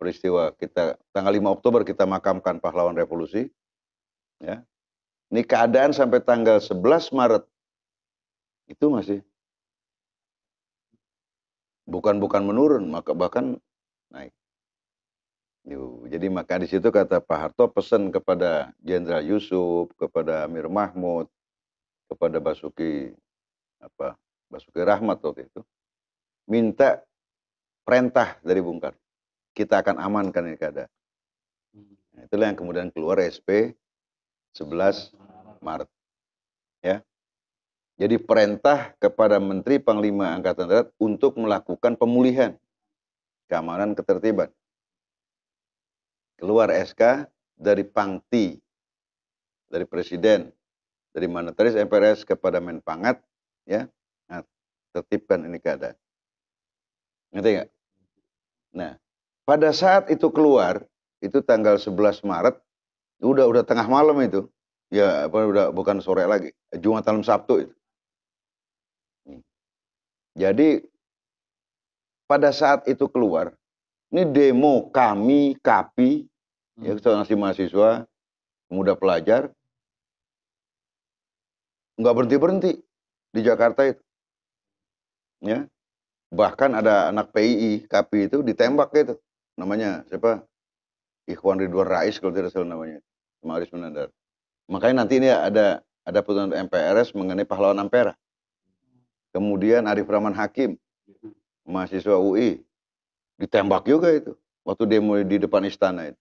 peristiwa kita tanggal 5 Oktober kita makamkan pahlawan revolusi, ya ini keadaan sampai tanggal 11 Maret. Itu masih bukan bukan menurun, maka bahkan naik. jadi maka di situ kata Pak Harto pesan kepada Jenderal Yusuf, kepada Amir Mahmud, kepada Basuki apa Basuki Rahmat waktu itu, minta perintah dari Bung Karno. Kita akan amankan ini keadaan. Nah, itulah yang kemudian keluar SP 11 Maret. Ya. Jadi perintah kepada Menteri Panglima Angkatan Darat untuk melakukan pemulihan keamanan ketertiban. Keluar SK dari Pangti, dari Presiden, dari Mandataris MPRS kepada Menpangat, ya, nah, tertibkan ini keadaan. Ngerti nggak? Nah, pada saat itu keluar, itu tanggal 11 Maret, udah udah tengah malam itu ya apa udah bukan sore lagi Jumat malam Sabtu itu hmm. jadi pada saat itu keluar ini demo kami KAPI ya, hmm. ya nasi mahasiswa muda pelajar nggak berhenti berhenti di Jakarta itu ya bahkan ada anak PII KAPI itu ditembak gitu namanya siapa Ikhwan Ridwan Rais kalau tidak salah namanya sama Aris Menandar. Makanya nanti ini ada ada putusan MPRS mengenai pahlawan Ampera. Kemudian Arif Rahman Hakim, mahasiswa UI, ditembak juga itu. Waktu demo di depan istana itu.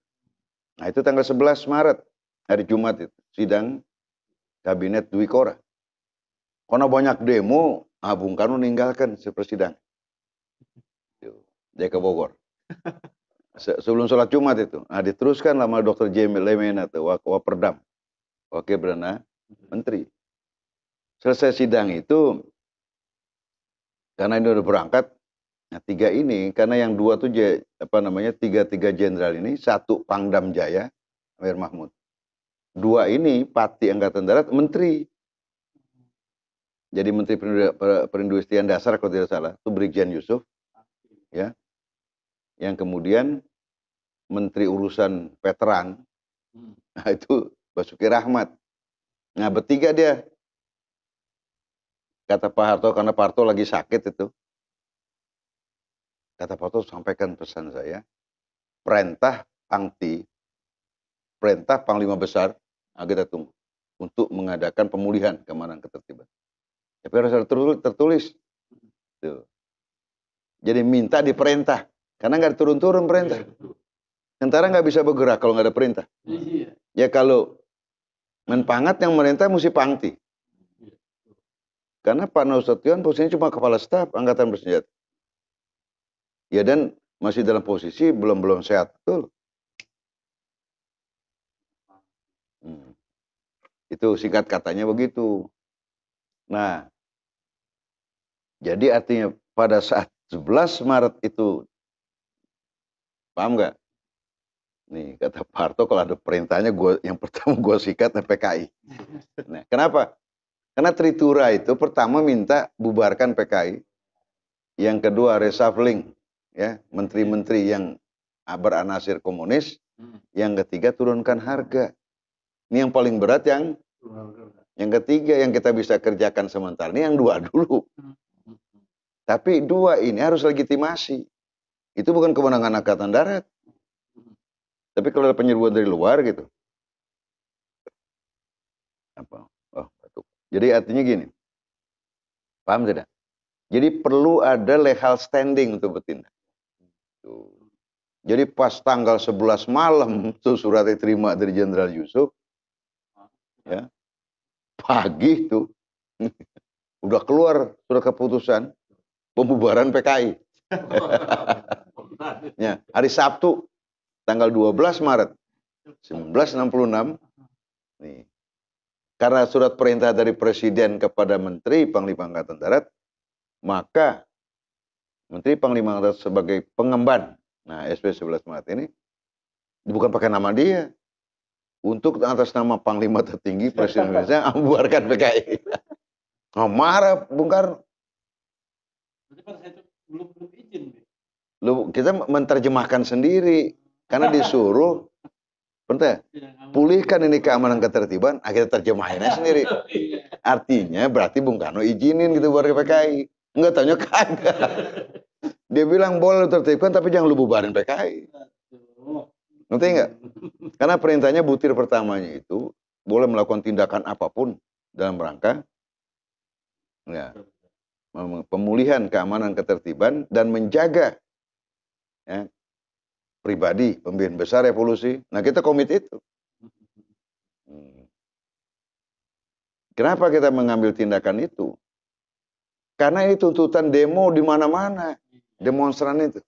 Nah itu tanggal 11 Maret, hari Jumat itu, sidang kabinet Dwi Kora. Karena banyak demo, Abung Karno meninggalkan sidang. Dia ke Bogor. sebelum sholat Jumat itu. Nah, diteruskan lama dokter Lemen atau Wak Perdam, Oke, beranak menteri. Selesai sidang itu, karena ini udah berangkat, nah tiga ini, karena yang dua tuh, apa namanya, tiga-tiga jenderal ini, satu Pangdam Jaya, Amir Mahmud. Dua ini, Pati Angkatan Darat, menteri. Jadi Menteri Perindustrian Dasar kalau tidak salah, itu Brigjen Yusuf. Ya, yang kemudian menteri urusan veteran hmm. nah itu Basuki Rahmat nah bertiga dia kata Pak Harto karena Pak Harto lagi sakit itu kata Pak Harto sampaikan pesan saya perintah Pangti perintah Panglima Besar nah kita tunggu untuk mengadakan pemulihan keamanan ketertiban tapi harus tertulis, Tuh. Jadi minta diperintah. Karena nggak turun-turun perintah. Iya, Tentara nggak bisa bergerak kalau nggak ada perintah. Iya. Ya kalau menpangat yang merintah mesti pangti. Iya, Karena Pak Nasution posisinya cuma kepala staf angkatan bersenjata. Ya dan masih dalam posisi belum belum sehat betul. Hmm. Itu singkat katanya begitu. Nah, jadi artinya pada saat 11 Maret itu Paham nggak? Nih, kata Parto kalau ada perintahnya gua yang pertama gue sikat PKI. Nah, kenapa? Karena Tritura itu pertama minta bubarkan PKI. Yang kedua reshuffling ya, menteri-menteri yang beranasir komunis. Hmm. Yang ketiga turunkan harga. Ini yang paling berat yang yang ketiga yang kita bisa kerjakan sementara ini yang dua dulu. Hmm. Tapi dua ini harus legitimasi itu bukan kewenangan Angkatan Darat. Tapi kalau ada penyerbuan dari luar gitu. Apa? Oh, batuk. Jadi artinya gini. Paham tidak? Jadi perlu ada legal standing untuk bertindak. Jadi pas tanggal 11 malam itu surat diterima dari Jenderal Yusuf. Ya. Pagi itu udah keluar surat keputusan pembubaran PKI. Ya, hari Sabtu tanggal 12 Maret 1966 nih. Karena surat perintah dari presiden kepada menteri Panglima Angkatan Darat, maka menteri Panglima Angkatan darat sebagai pengemban nah SP 11 Maret ini bukan pakai nama dia untuk atas nama Panglima tertinggi Presiden Indonesia membuarkan PKI. Nah, marah Bung Karno. belum Lu kita menerjemahkan sendiri karena disuruh Bentar, ya, iya, pulihkan ini keamanan ketertiban, akhirnya terjemahinnya sendiri. Iya. Artinya berarti Bung Karno izinin gitu buat PKI. Enggak tanya kagak. Dia bilang boleh tertibkan tapi jangan lu bubarin PKI. Ngerti enggak? Karena perintahnya butir pertamanya itu boleh melakukan tindakan apapun dalam rangka ya, pemulihan keamanan ketertiban dan menjaga ya, pribadi, pemimpin besar revolusi. Nah kita komit itu. Hmm. Kenapa kita mengambil tindakan itu? Karena ini tuntutan demo di mana-mana, demonstran itu.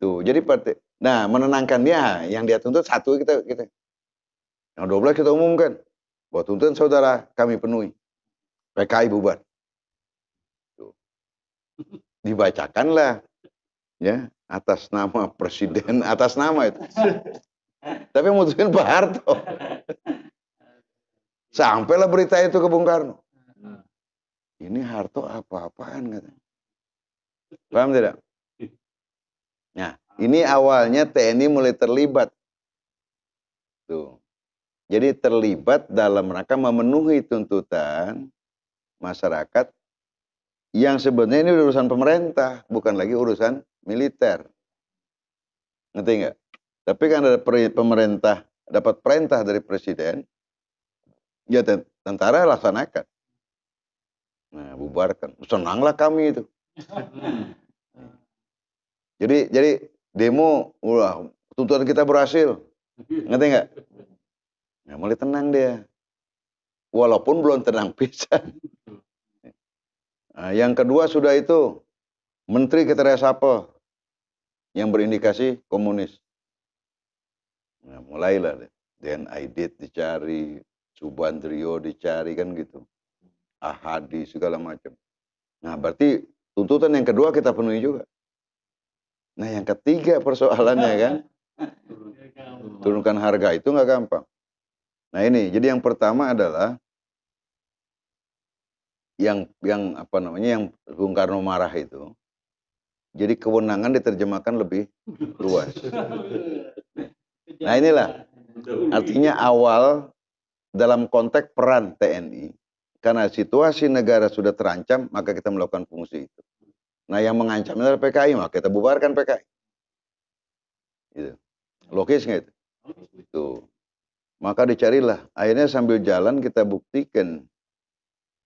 Tuh, jadi partai. Nah, menenangkan dia, yang dia tuntut satu kita kita. Yang 12 kita umumkan bahwa tuntutan saudara kami penuhi. PKI bubar. Tuh. Dibacakanlah ya atas nama presiden, atas nama itu. Tapi mutusin Pak Harto. Sampailah berita itu ke Bung Karno. Ini Harto apa-apaan katanya. Paham tidak? Nah, ini awalnya TNI mulai terlibat. Tuh. Jadi terlibat dalam rangka memenuhi tuntutan masyarakat yang sebenarnya ini urusan pemerintah, bukan lagi urusan militer. Ngerti nggak? Tapi kan ada pemerintah dapat perintah dari presiden, ya tentara laksanakan. Nah, bubarkan. Senanglah kami itu. jadi jadi demo, wah, tuntutan kita berhasil. Ngerti nggak? Nah, mulai tenang dia. Walaupun belum tenang pisan. Nah, yang kedua sudah itu Menteri kriteria siapa yang berindikasi komunis? Nah, mulailah deh. Dan Aidit dicari, Subandrio dicari kan gitu. Ahadi segala macam. Nah, berarti tuntutan yang kedua kita penuhi juga. Nah, yang ketiga persoalannya kan turunkan harga itu nggak gampang. Nah, ini jadi yang pertama adalah yang yang apa namanya yang Bung Karno marah itu jadi kewenangan diterjemahkan lebih luas. Nah inilah artinya awal dalam konteks peran TNI. Karena situasi negara sudah terancam, maka kita melakukan fungsi itu. Nah yang mengancam adalah PKI, maka kita bubarkan PKI. Gitu. Logis nggak itu? itu? Maka dicarilah. Akhirnya sambil jalan kita buktikan.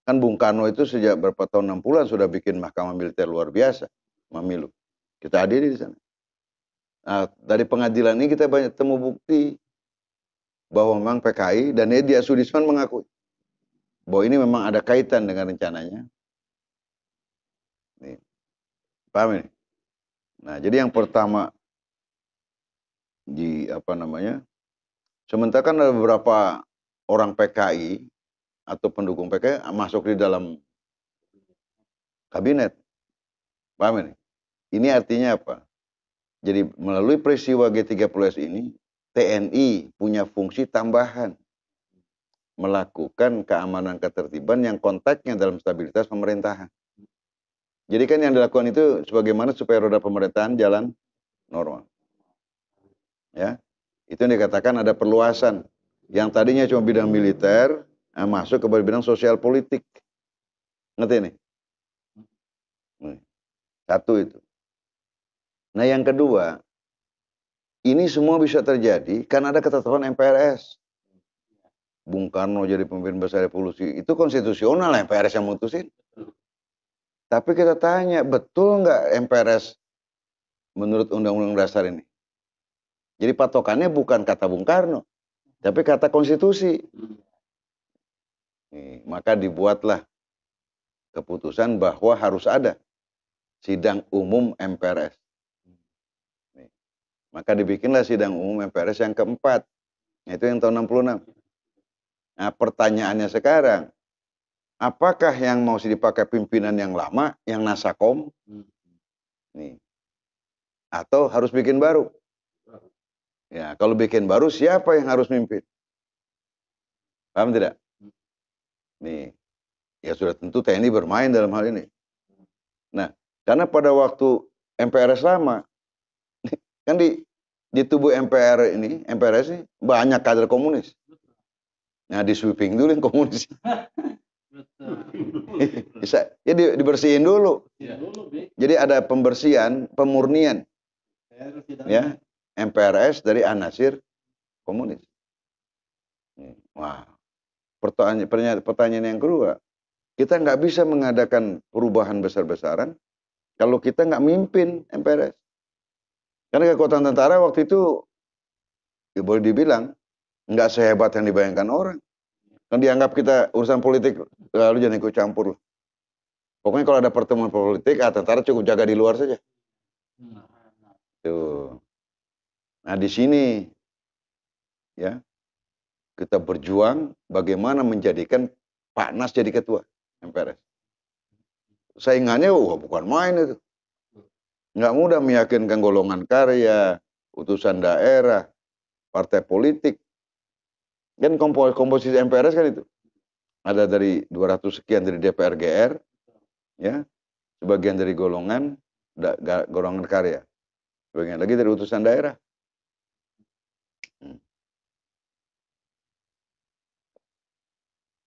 Kan Bung Karno itu sejak berapa tahun 60-an sudah bikin mahkamah militer luar biasa. Mamilu. Kita hadiri di sana. Nah, dari pengadilan ini kita banyak temu bukti bahwa memang PKI dan Edi Sudisman mengakui bahwa ini memang ada kaitan dengan rencananya. Nih. Paham ini? Nah, jadi yang pertama di apa namanya? Sementara kan ada beberapa orang PKI atau pendukung PKI masuk di dalam kabinet. Paham ini? Ini artinya apa? Jadi melalui peristiwa G30S ini, TNI punya fungsi tambahan melakukan keamanan ketertiban yang kontaknya dalam stabilitas pemerintahan. Jadi kan yang dilakukan itu sebagaimana supaya roda pemerintahan jalan normal. Ya, itu yang dikatakan ada perluasan yang tadinya cuma bidang militer nah masuk ke bidang sosial politik. Ngerti nih? Satu itu. Nah yang kedua, ini semua bisa terjadi karena ada ketetapan MPRS. Bung Karno jadi pemimpin besar revolusi, itu konstitusional lah MPRS yang mutusin. Tapi kita tanya, betul nggak MPRS menurut Undang-Undang Dasar ini? Jadi patokannya bukan kata Bung Karno, tapi kata konstitusi. Nih, maka dibuatlah keputusan bahwa harus ada sidang umum MPRS. Maka dibikinlah sidang umum MPRS yang keempat. Itu yang tahun 66. Nah pertanyaannya sekarang, apakah yang mau dipakai pimpinan yang lama, yang nasakom? Nih. Atau harus bikin baru? Ya, kalau bikin baru siapa yang harus mimpin? Paham tidak? Nih. Ya sudah tentu TNI bermain dalam hal ini. Nah, karena pada waktu MPRS lama, Kan di di tubuh MPR ini, MPRS ini banyak kader komunis. Nah, di sweeping dulu yang komunis. Bisa, ya di, dibersihin dulu. Iya. Jadi ada pembersihan, pemurnian. Ya, MPRS dari anasir komunis. Wah, pertanyaan, pertanyaan yang kedua, kita nggak bisa mengadakan perubahan besar-besaran kalau kita nggak mimpin MPRS. Karena kekuatan tentara waktu itu ya boleh dibilang nggak sehebat yang dibayangkan orang. Kan dianggap kita urusan politik lalu jangan ikut campur Pokoknya kalau ada pertemuan politik, ah, tentara cukup jaga di luar saja. Tuh. Nah di sini ya kita berjuang bagaimana menjadikan Pak Nas jadi ketua MPRS. Saingannya wah bukan main itu. Nggak mudah meyakinkan golongan karya, utusan daerah, partai politik. Kan komposisi MPRS kan itu. Ada dari 200 sekian dari DPR GR, ya, sebagian dari golongan da, golongan karya, sebagian lagi dari utusan daerah. Hmm.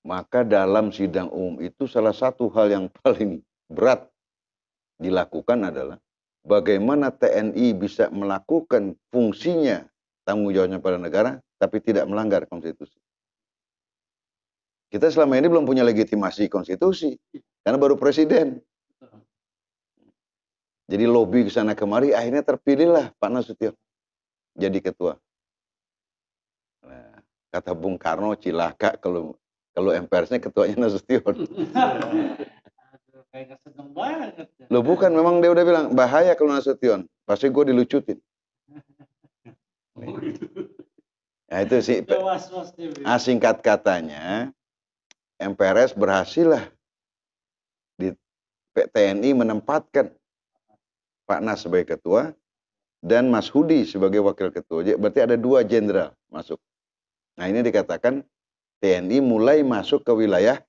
Maka dalam sidang umum itu salah satu hal yang paling berat dilakukan adalah bagaimana TNI bisa melakukan fungsinya tanggung jawabnya pada negara tapi tidak melanggar konstitusi. Kita selama ini belum punya legitimasi konstitusi karena baru presiden. Jadi lobby ke sana kemari akhirnya terpilihlah Pak Nasution jadi ketua. Nah, kata Bung Karno cilaka kalau kalau MPR-nya ketuanya Nasution. kayak seneng banget. Ya. Lo bukan, memang dia udah bilang bahaya kalau nasution, pasti gue dilucutin. Nah itu sih nah, singkat katanya MPRS berhasil lah di TNI menempatkan Pak Nas sebagai ketua dan Mas Hudi sebagai wakil ketua. Berarti ada dua jenderal masuk. Nah ini dikatakan TNI mulai masuk ke wilayah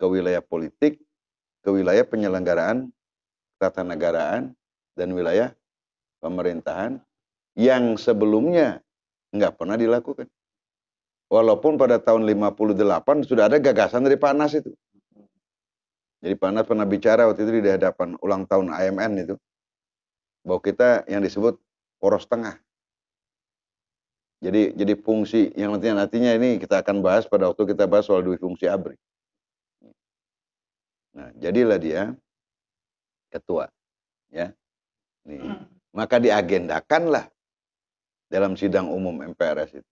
ke wilayah politik ke wilayah penyelenggaraan ketatanegaraan dan wilayah pemerintahan yang sebelumnya nggak pernah dilakukan. Walaupun pada tahun 58 sudah ada gagasan dari Pak Anas itu. Jadi Pak Anas pernah bicara waktu itu di hadapan ulang tahun AMN itu. Bahwa kita yang disebut poros tengah. Jadi jadi fungsi yang nantinya nantinya ini kita akan bahas pada waktu kita bahas soal duit fungsi ABRI. Nah, jadilah dia ketua. Ya. Nih. Hmm. Maka diagendakanlah dalam sidang umum MPRS itu.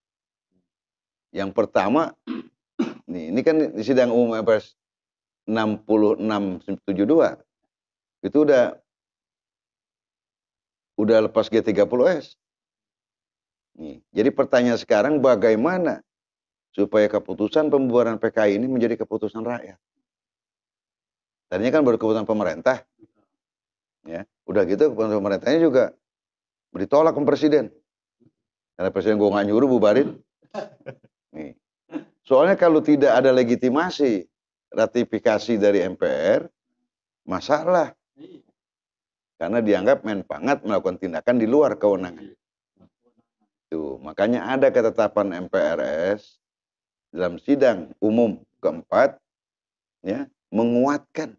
Yang pertama, nih, ini kan di sidang umum MPRS 6672 itu udah udah lepas G30S. Nih, jadi pertanyaan sekarang bagaimana supaya keputusan pembubaran PKI ini menjadi keputusan rakyat? Tadinya kan baru keputusan pemerintah. Ya, udah gitu keputusan pemerintahnya juga ditolak sama presiden. Karena presiden gue nggak nyuruh bubarin. Nih. Soalnya kalau tidak ada legitimasi ratifikasi dari MPR, masalah. Karena dianggap Menpangat melakukan tindakan di luar kewenangan. Itu. Makanya ada ketetapan MPRS dalam sidang umum keempat ya menguatkan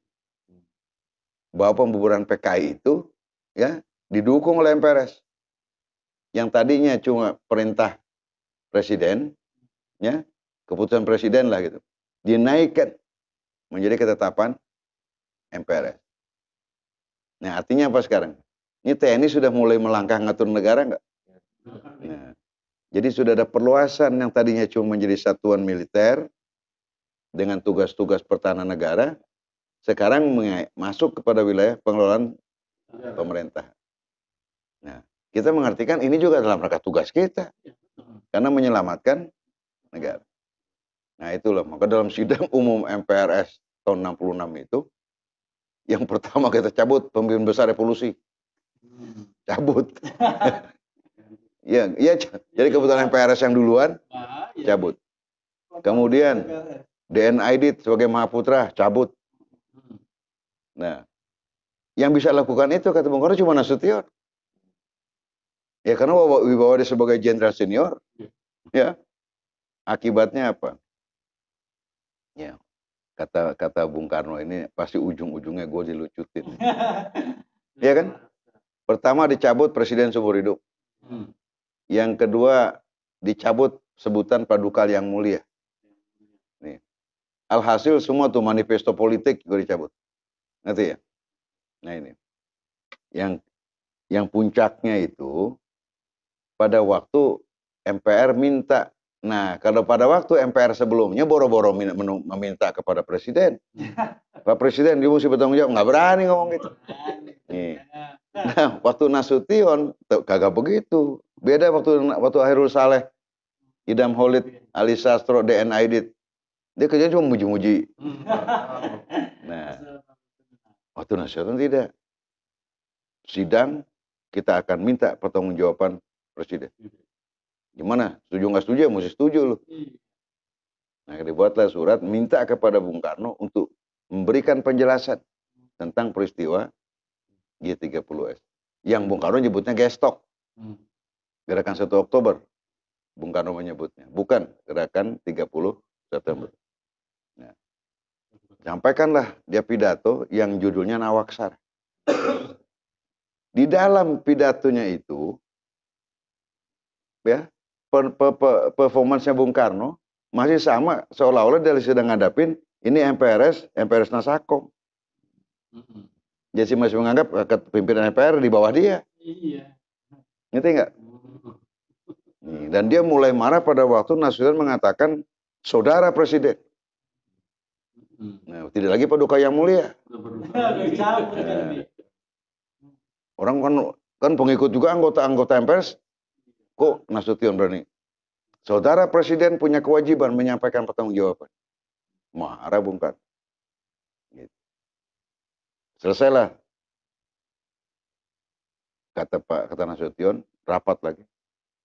bahwa pembubaran PKI itu ya didukung oleh MPRS. Yang tadinya cuma perintah presiden, ya, keputusan presiden lah gitu. Dinaikkan menjadi ketetapan MPRS. Nah, artinya apa sekarang? Ini TNI sudah mulai melangkah ngatur negara nggak? Ya. Nah, jadi sudah ada perluasan yang tadinya cuma menjadi satuan militer, dengan tugas-tugas pertahanan negara sekarang masuk kepada wilayah pengelolaan iya. pemerintah. Nah, kita mengartikan ini juga dalam rangka tugas kita iya, karena menyelamatkan negara. Nah, itulah maka dalam sidang umum MPRS tahun 66 itu yang pertama kita cabut pemimpin besar revolusi. Hmm. Cabut. ya, iya. iya Jadi kebetulan MPRS yang duluan cabut. Kemudian DNA Edit sebagai Mahaputra cabut. Hmm. Nah, yang bisa lakukan itu kata Bung Karno cuma Nasution. Ya karena bawa wibawa dia sebagai jenderal senior, ya. ya akibatnya apa? Ya kata kata Bung Karno ini pasti ujung-ujungnya gue dilucutin, ya kan? Pertama dicabut presiden seumur hidup. Hmm. Yang kedua dicabut sebutan Paduka yang mulia. Alhasil semua tuh manifesto politik gue dicabut. Nanti ya. Nah ini. Yang yang puncaknya itu pada waktu MPR minta. Nah, kalau pada waktu MPR sebelumnya boro-boro meminta kepada presiden. Pak Presiden, dia mesti bertanggung jawab. Nggak berani ngomong gitu. Nih. Nah, waktu Nasution kagak begitu. Beda waktu waktu Akhirul Saleh, Idam Holid, Ali Sastro, DN Aidit. Dia kerjanya cuma muji-muji. Hmm. Nah, waktu nasional tidak. Sidang kita akan minta pertanggungjawaban presiden. Gimana? Setuju nggak setuju? Ya, mesti setuju loh. Iya. Nah, dibuatlah surat minta kepada Bung Karno untuk memberikan penjelasan tentang peristiwa G30S. Yang Bung Karno nyebutnya gestok. Hmm. Gerakan 1 Oktober. Bung Karno menyebutnya. Bukan gerakan 30 September. Sampaikanlah dia pidato yang judulnya Nawaksara. Di dalam pidatonya itu, ya, performance-nya Bung Karno masih sama seolah-olah dia sedang ngadapin ini MPRS, MPRS Nasakom. Mm-hmm. Jadi masih menganggap eh, pimpinan MPR di bawah dia. Iya. Ngerti nggak? Mm-hmm. Dan dia mulai marah pada waktu Nasution mengatakan saudara presiden. Hmm. Nah, tidak lagi paduka yang mulia. Iya. orang kan kan pengikut juga anggota-anggota MPRS. Kok Nasution berani? Saudara Presiden punya kewajiban menyampaikan pertanggungjawaban. Mahara bungkar. Gitu. Selesailah. Kata Pak kata Nasution, rapat lagi.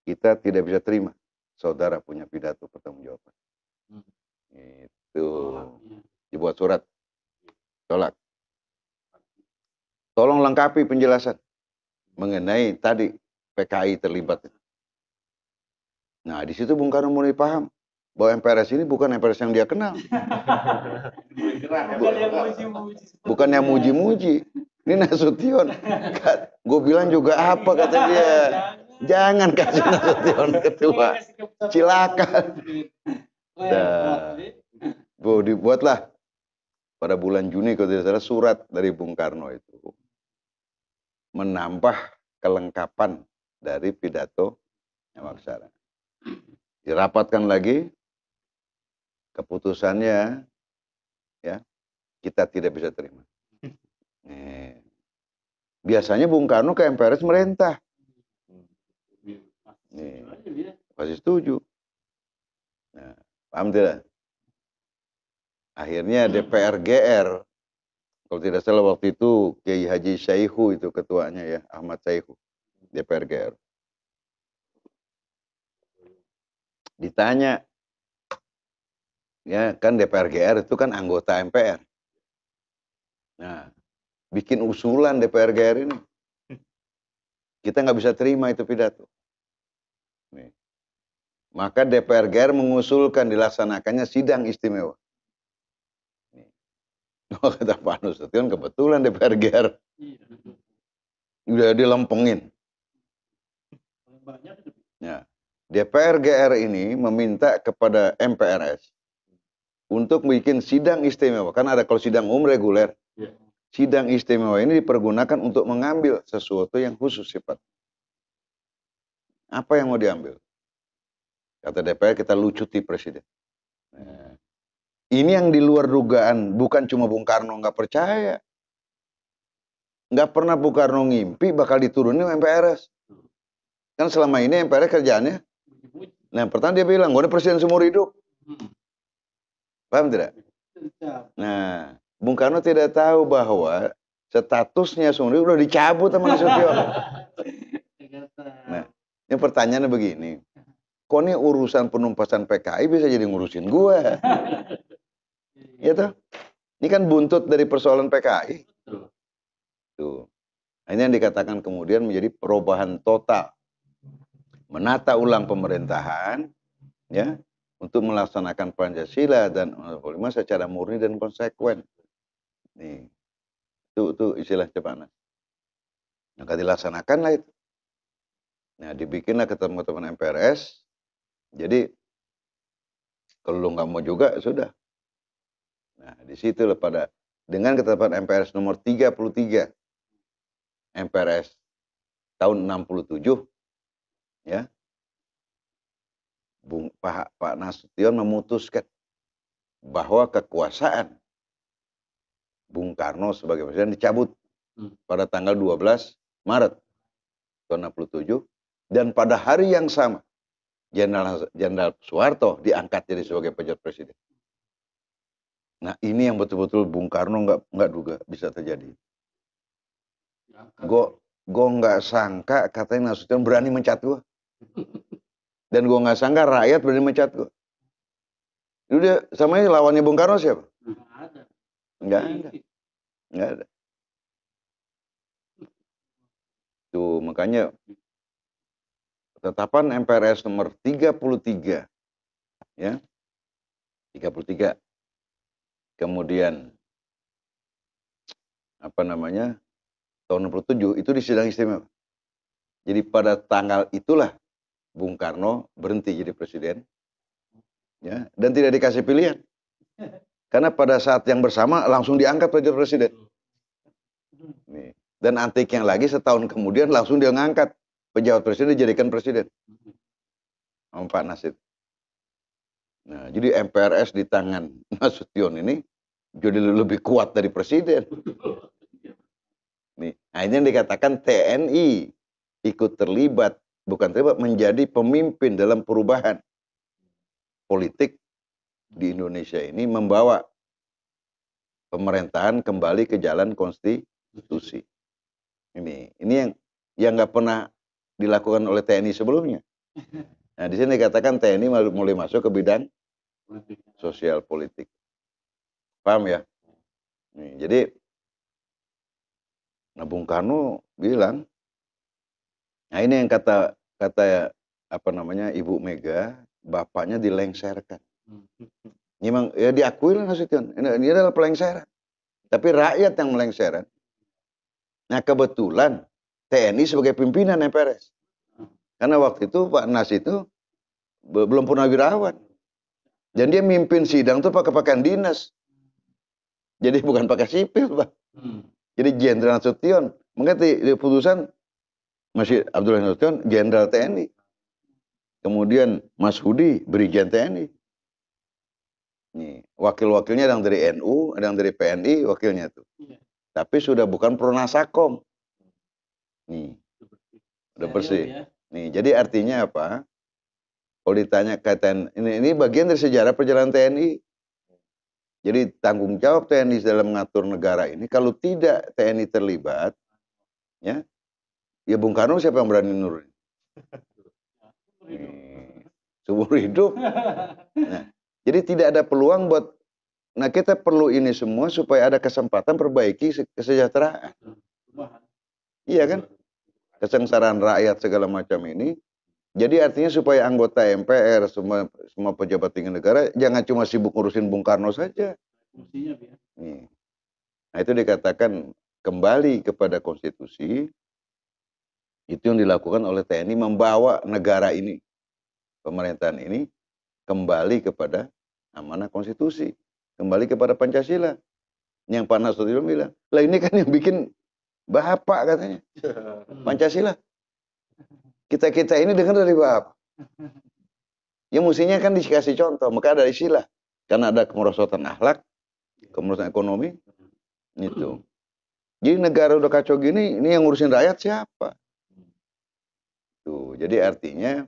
Kita tidak bisa terima saudara punya pidato pertanggungjawaban. Hmm. Itu. Oh, dibuat surat tolak. Tolong lengkapi penjelasan mengenai tadi PKI terlibat. Nah, di situ Bung Karno mulai paham bahwa MPRS ini bukan MPRS yang dia kenal. bukan yang muji-muji. Ini Nasution. Gue bilang juga apa kata dia. Jangan kasih Nasution ketua. Silakan. Nah, bu, dibuatlah pada bulan Juni kalau tidak salah surat dari Bung Karno itu menambah kelengkapan dari pidato yang Nyawaksara. Dirapatkan lagi keputusannya ya kita tidak bisa terima. Nih. biasanya Bung Karno ke MPRS merintah. Iya. Nih, pasti setuju. Nah, paham tidak? akhirnya hmm. DPRGR kalau tidak salah waktu itu Kiai Haji Syaihu itu ketuanya ya Ahmad Syaihu DPRGR ditanya ya kan DPRGR itu kan anggota MPR nah bikin usulan DPRGR ini kita nggak bisa terima itu pidato Nih. maka DPRGR mengusulkan dilaksanakannya sidang istimewa Oh, kata Pak Nusution kan kebetulan DPR GR. Iya, Udah dilempengin. Banyak. Ya. DPR GR ini meminta kepada MPRS untuk bikin sidang istimewa. Karena ada kalau sidang umum reguler. Iya. Sidang istimewa ini dipergunakan untuk mengambil sesuatu yang khusus sifat. Apa yang mau diambil? Kata DPR kita lucuti presiden. Nah, ini yang di luar dugaan, bukan cuma Bung Karno nggak percaya. Nggak pernah Bung Karno ngimpi bakal diturunin MPRS. Kan selama ini MPRS kerjaannya. Nah pertama dia bilang, gue presiden seumur hidup. Paham tidak? Nah, Bung Karno tidak tahu bahwa statusnya seumur hidup udah dicabut sama Nasution. Nah, yang pertanyaannya begini. Kok ini urusan penumpasan PKI bisa jadi ngurusin gue? Iya tuh, Ini kan buntut dari persoalan PKI. Tuh. Nah, ini yang dikatakan kemudian menjadi perubahan total. Menata ulang pemerintahan ya untuk melaksanakan Pancasila dan undang secara murni dan konsekuen. Nih. Itu, itu istilah kalau Maka dilaksanakanlah itu. Nah, dibikinlah ke teman-teman MPRS. Jadi, kalau lu nggak mau juga, sudah. Nah, di situ pada dengan ketetapan MPRS nomor 33 MPRS tahun 67 ya Bung Pak, Pak Nasution memutuskan bahwa kekuasaan Bung Karno sebagai presiden dicabut hmm. pada tanggal 12 Maret tahun 67 dan pada hari yang sama Jenderal Jenderal Soeharto diangkat jadi sebagai pejabat presiden. Nah ini yang betul-betul Bung Karno nggak nggak duga bisa terjadi. gue ya, gue nggak sangka katanya Nasution berani mencat gue. Dan gue nggak sangka rakyat berani mencat gue. Itu dia sama ini lawannya Bung Karno siapa? Nggak ada. Nggak ada. Tuh makanya tetapan MPRS nomor 33 ya 33 Kemudian apa namanya? tahun 67 itu di sidang istimewa. Jadi pada tanggal itulah Bung Karno berhenti jadi presiden. Ya, dan tidak dikasih pilihan. Karena pada saat yang bersama langsung diangkat jadi presiden. Nih. Dan antik yang lagi setahun kemudian langsung dia ngangkat pejabat presiden dijadikan presiden. Om Pak Nasir. Nah, jadi MPRS di tangan Nasution ini jadi lebih kuat dari presiden. Nih, akhirnya dikatakan TNI ikut terlibat, bukan terlibat menjadi pemimpin dalam perubahan politik di Indonesia ini membawa pemerintahan kembali ke jalan konstitusi. Ini, ini yang yang nggak pernah dilakukan oleh TNI sebelumnya. Nah, di sini dikatakan TNI mulai masuk ke bidang sosial politik. Paham ya? Nih, jadi nah Bung Karno bilang nah ini yang kata kata apa namanya Ibu Mega, bapaknya dilengserkan. Memang ya diakui lah Nasution. Ini, ini adalah pelengseran. Tapi rakyat yang melengseran. Nah kebetulan TNI sebagai pimpinan MPRS. Karena waktu itu Pak Nas itu belum purnawirawan. Dan dia mimpin sidang tuh pakai pakaian dinas. Jadi bukan pakai sipil, Pak. Hmm. Jadi Jenderal Sution, Mungkin di, putusan masih Abdullah Sution, Jenderal TNI. Kemudian Mas Hudi Brigjen TNI. Nih, wakil-wakilnya ada yang dari NU, ada yang dari PNI, wakilnya tuh. Ya. Tapi sudah bukan pro nasakom. Nih. sudah iya, bersih. Ya. Nih, jadi artinya apa? Kalau ditanya kaitan ini, ini bagian dari sejarah perjalanan TNI. Jadi tanggung jawab TNI dalam mengatur negara ini kalau tidak TNI terlibat, ya, ya Bung Karno siapa yang berani nurun? Subur hidup. Nah, jadi tidak ada peluang buat. Nah kita perlu ini semua supaya ada kesempatan perbaiki kesejahteraan. Iya kan? kesengsaraan rakyat segala macam ini. Jadi artinya supaya anggota MPR semua semua pejabat tinggi negara jangan cuma sibuk ngurusin Bung Karno saja. Ya. Iya. Nah itu dikatakan kembali kepada konstitusi itu yang dilakukan oleh TNI membawa negara ini pemerintahan ini kembali kepada amanah konstitusi kembali kepada Pancasila yang Pak Nasution bilang lah ini kan yang bikin Bapak katanya. Hmm. Pancasila. Kita-kita ini dengar dari Bapak. Ya mestinya kan dikasih contoh. Maka ada sila. Karena ada kemerosotan akhlak, kemerosotan ekonomi. Itu. Jadi negara udah kacau gini, ini yang ngurusin rakyat siapa? Tuh, jadi artinya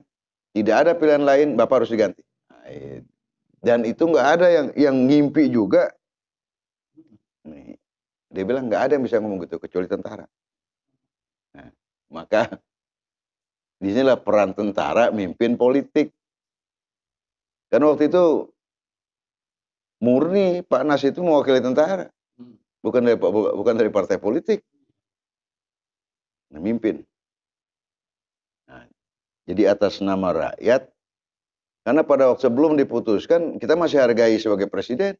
tidak ada pilihan lain, Bapak harus diganti. Nah, eh, dan itu nggak ada yang yang ngimpi juga dia bilang nggak ada yang bisa ngomong gitu kecuali tentara. Nah, maka disinilah peran tentara mimpin politik. Karena waktu itu murni Pak Nas itu mewakili tentara, hmm. bukan dari bukan dari partai politik. Nah, mimpin. Nah, jadi atas nama rakyat, karena pada waktu sebelum diputuskan kita masih hargai sebagai presiden.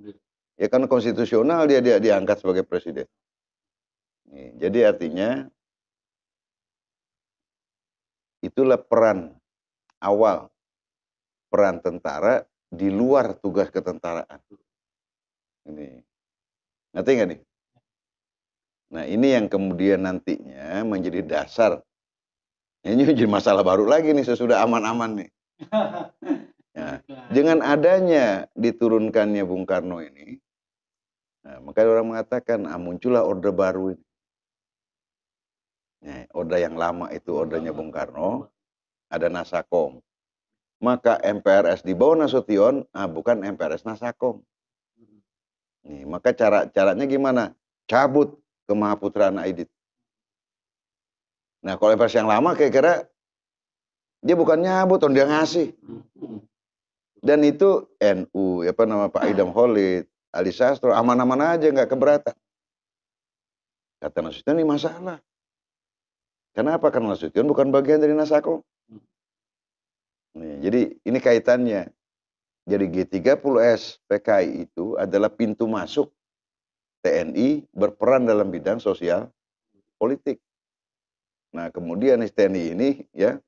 Iya. Ya kan konstitusional dia, dia diangkat sebagai presiden. jadi artinya itulah peran awal peran tentara di luar tugas ketentaraan. Ini. Ngerti nggak nih? Nah ini yang kemudian nantinya menjadi dasar. Ini jadi masalah baru lagi nih sesudah aman-aman nih. Nah, dengan adanya diturunkannya Bung Karno ini, Nah, makanya orang mengatakan, ah, muncullah order baru ini. Nah, orde yang lama itu ordernya Bung Karno, ada Nasakom. Maka MPRS di bawah Nasution, ah, bukan MPRS Nasakom. Nih, maka cara caranya gimana? Cabut ke Mahaputraan Aidit. Nah, kalau MPRS yang lama kira-kira dia bukan nyabut, dia ngasih. Dan itu NU, apa nama Pak Idam Holid. Ali Sastro aman-aman aja nggak keberatan. Kata Nasution ini masalah. Kenapa? Karena Nasution bukan bagian dari Nasako. jadi ini kaitannya. Jadi G30S PKI itu adalah pintu masuk TNI berperan dalam bidang sosial politik. Nah kemudian TNI ini ya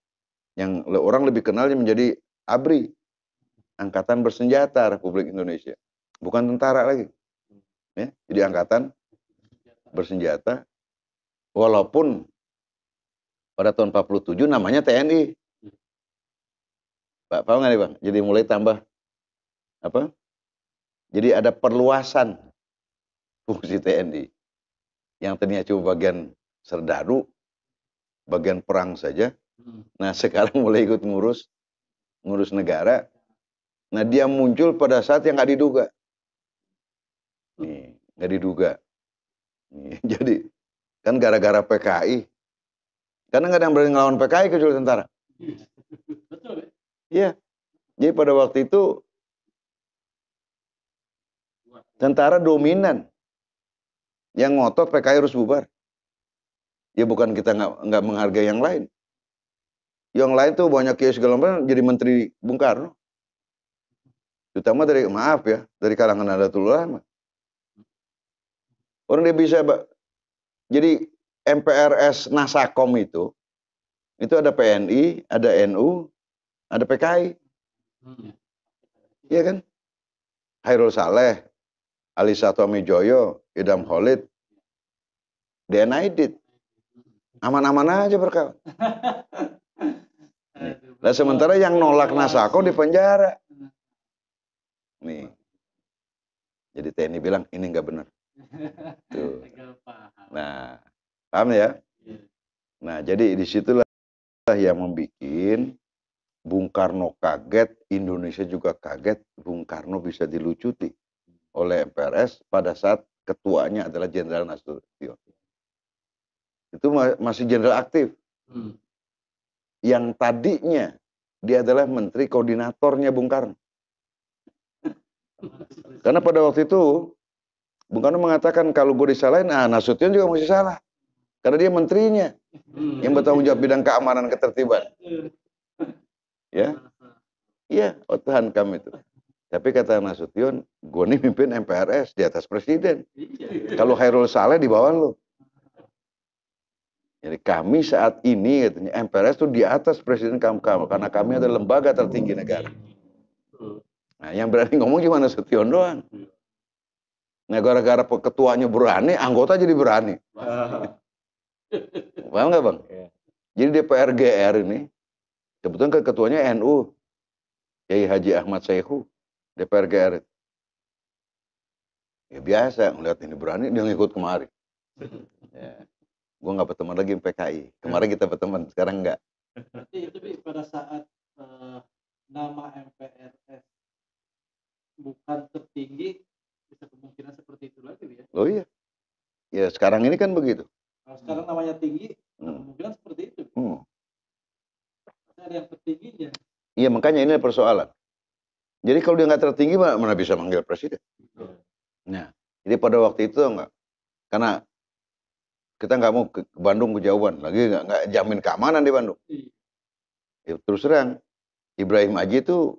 yang orang lebih kenalnya menjadi ABRI, Angkatan Bersenjata Republik Indonesia bukan tentara lagi ya jadi angkatan bersenjata walaupun pada tahun 47 namanya TNI Pak paham nggak nih bang jadi mulai tambah apa jadi ada perluasan fungsi TNI yang tadinya cuma bagian serdadu bagian perang saja nah sekarang mulai ikut ngurus ngurus negara nah dia muncul pada saat yang nggak diduga Nih, nggak diduga. Nih, jadi kan gara-gara PKI. Karena nggak ada yang berani ngelawan PKI kecuali tentara. Betul. Ya? Iya. Jadi pada waktu itu tentara dominan. Yang ngotot PKI harus bubar. Ya bukan kita nggak menghargai yang lain. Yang lain tuh banyak kios segala macam jadi menteri Bung Karno. Terutama dari maaf ya dari kalangan ada Ulama. Orang dia bisa jadi MPRS Nasakom itu itu ada PNI, ada NU, ada PKI. Hmm. Iya kan? Hairul Saleh, Alisa Tommy Joyo, Idam Holid, DNIDIT. Aman-aman aja berkah. Nah sementara yang nolak Nasako di penjara. Hmm. Nih. Jadi TNI bilang ini nggak benar. Tuh. Nah, paham ya? Iya. Nah, jadi disitulah yang membuat Bung Karno kaget, Indonesia juga kaget, Bung Karno bisa dilucuti oleh MPRS pada saat ketuanya adalah Jenderal Nasution. Itu masih jenderal aktif. Hmm. Yang tadinya dia adalah menteri koordinatornya Bung Karno. Karena pada waktu itu Bung Karno mengatakan kalau gue disalahin, ah Nasution juga masih salah. Karena dia menterinya hmm. yang bertanggung jawab bidang keamanan ketertiban. Hmm. Ya, iya, oh Tuhan kami itu. Tapi kata Nasution, gue nih mimpin MPRS di atas presiden. Iya. Kalau Hairul Saleh di bawah lo. Jadi kami saat ini katanya MPRS itu di atas presiden kamu kamu karena kami adalah lembaga tertinggi negara. Hmm. Nah, yang berani ngomong cuma Nasution doang. Nah gara-gara ketuanya berani, anggota jadi berani. Paham nggak bang? Yeah. Jadi DPR GR ini, kebetulan kan ketuanya NU, Kiai Haji Ahmad Sehu, DPR GR. Ya biasa, ngeliat ini berani, dia ngikut kemari. Ya. Gue nggak berteman lagi sama PKI. Kemarin kita berteman, sekarang nggak. Berarti itu pada saat uh, nama MPRS bukan tertinggi, bisa kemungkinan seperti itu lagi ya oh iya ya sekarang ini kan begitu kalau sekarang namanya tinggi hmm. seperti itu hmm. ada yang tertingginya iya makanya ini persoalan jadi kalau dia nggak tertinggi mana, mana bisa manggil presiden hmm. nah jadi pada waktu itu enggak karena kita nggak mau ke Bandung kejauhan lagi nggak nggak jamin keamanan di Bandung iya. ya, terus terang Ibrahim Aji itu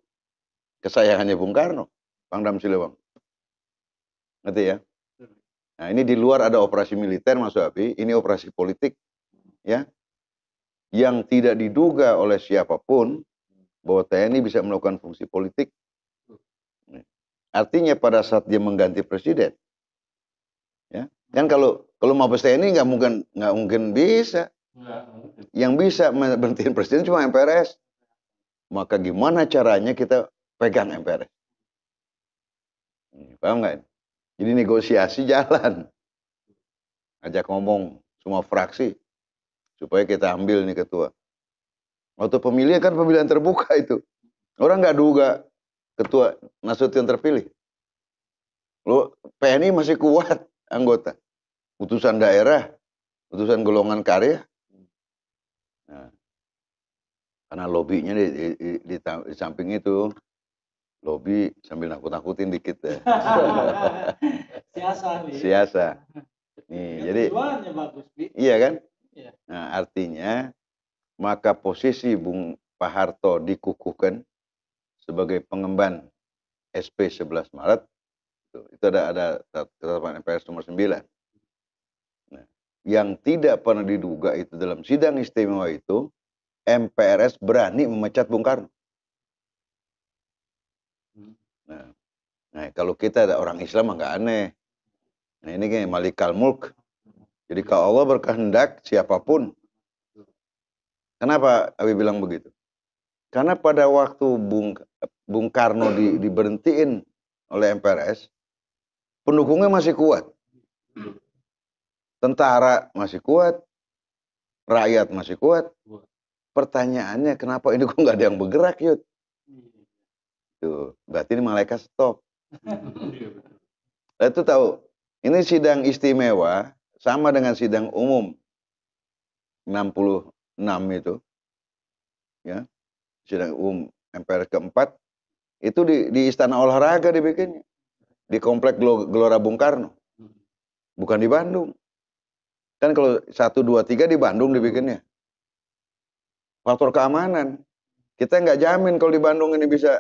kesayangannya Bung Karno Pangdam Silewang Ngerti ya? Hmm. Nah, ini di luar ada operasi militer masuk api, ini operasi politik ya. Yang tidak diduga oleh siapapun bahwa TNI bisa melakukan fungsi politik. Hmm. Artinya pada saat dia mengganti presiden, ya kan kalau kalau Mabes TNI nggak mungkin nggak mungkin bisa. Yang bisa berhentiin presiden cuma MPRS. Maka gimana caranya kita pegang MPRS? Hmm, paham nggak ini? Jadi negosiasi jalan. Ajak ngomong semua fraksi supaya kita ambil nih ketua. Waktu pemilihan kan pemilihan terbuka itu. Orang nggak duga ketua Nasution terpilih. Lo PNI masih kuat anggota. putusan daerah, putusan golongan karya. Nah, karena lobbynya di, di, di, di samping itu lobby sambil nakut-nakutin dikit ya. Siasa nih. Siasa. Nih, ya, jadi bagus, Iya kan? Iya. Nah, artinya maka posisi Bung Pak Harto dikukuhkan sebagai pengemban SP 11 Maret itu, itu ada ada ketetapan MPRS nomor 9. Nah, yang tidak pernah diduga itu dalam sidang istimewa itu MPRS berani memecat Bung Karno. Nah, nah, kalau kita ada orang Islam nggak aneh. Nah ini kayak Malikal Mulk. Jadi kalau Allah berkehendak siapapun. Kenapa Abi bilang begitu? Karena pada waktu Bung, Bung Karno di, diberhentiin oleh MPRS, pendukungnya masih kuat. Tentara masih kuat, rakyat masih kuat. Pertanyaannya kenapa ini kok nggak ada yang bergerak, Yud? itu berarti ini malaikat stop. Iya, nah, itu tahu, ini sidang istimewa sama dengan sidang umum 66 itu. Ya. Sidang umum MPR keempat itu di, di istana olahraga dibikinnya. Di komplek Gelora Bung Karno. Bukan di Bandung. Kan kalau 1 2 3 di Bandung dibikinnya. Faktor keamanan. Kita nggak jamin kalau di Bandung ini bisa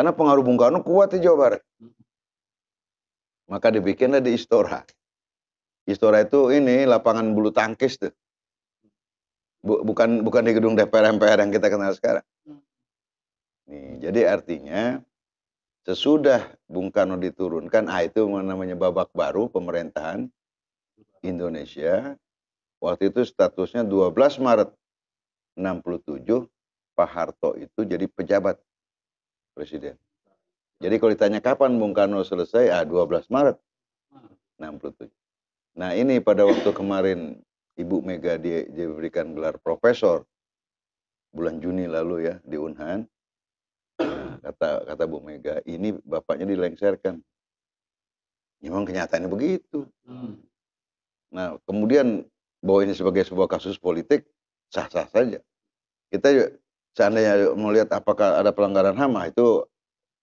karena pengaruh Bung Karno kuat di Jawa Barat. Maka dibikinlah di Istora. Istora itu ini lapangan bulu tangkis tuh. Bukan bukan di gedung DPR MPR yang kita kenal sekarang. Nih, jadi artinya sesudah Bung Karno diturunkan, ah itu namanya babak baru pemerintahan Indonesia. Waktu itu statusnya 12 Maret 67 Pak Harto itu jadi pejabat presiden. Jadi kalau ditanya kapan Bung Karno selesai, ah 12 Maret 67. Nah ini pada waktu kemarin Ibu Mega dia, diberikan gelar profesor bulan Juni lalu ya di Unhan. Kata kata Bu Mega, ini bapaknya dilengsarkan. Memang kenyataannya begitu. Nah, kemudian bahwa ini sebagai sebuah kasus politik sah-sah saja. Kita seandainya melihat apakah ada pelanggaran HAM itu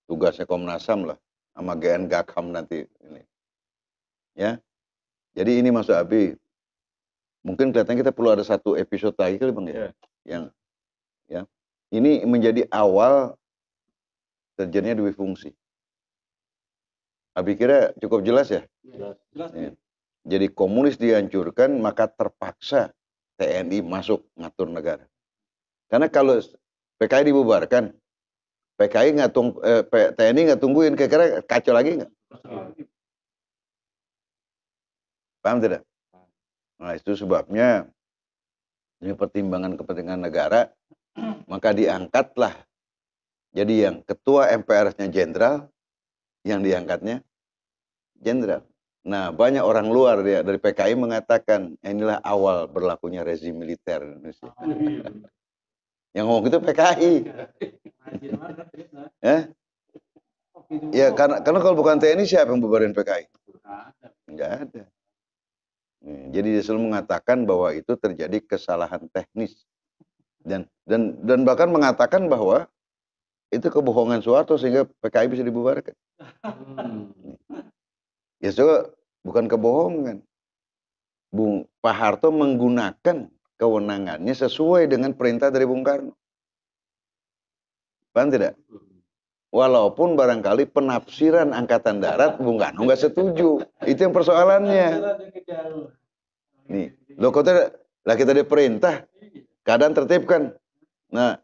tugasnya Komnas HAM lah sama GN ham nanti ini. Ya. Jadi ini masuk Abi mungkin kelihatannya kita perlu ada satu episode lagi kali Bang ya. Yeah. Yang ya. Ini menjadi awal terjadinya dua fungsi. Abi kira cukup jelas ya? Iya. Jelas. jelas ya. Jadi komunis dihancurkan maka terpaksa TNI masuk ngatur negara. Karena kalau PKI dibubarkan. PKI nggak tung, eh, TNI nggak tungguin, kira-kira kacau lagi nggak? Paham tidak? Nah itu sebabnya ini pertimbangan kepentingan negara, maka diangkatlah jadi yang ketua MPR-nya jenderal, yang diangkatnya jenderal. Nah banyak orang luar ya, dari PKI mengatakan inilah awal berlakunya rezim militer Indonesia. Yang ngomong itu PKI. ya? Eh? ya karena karena kalau bukan TNI siapa yang bubarin PKI? Enggak ada. Jadi dia selalu mengatakan bahwa itu terjadi kesalahan teknis dan dan dan bahkan mengatakan bahwa itu kebohongan suatu sehingga PKI bisa dibubarkan. Hmm. Ya so, bukan kebohongan. Bung Pak Harto menggunakan kewenangannya sesuai dengan perintah dari Bung Karno. Paham tidak? Walaupun barangkali penafsiran Angkatan Darat Bung Karno nggak setuju. Itu yang persoalannya. Nih, lo kota lah kita diperintah, keadaan tertibkan. Nah,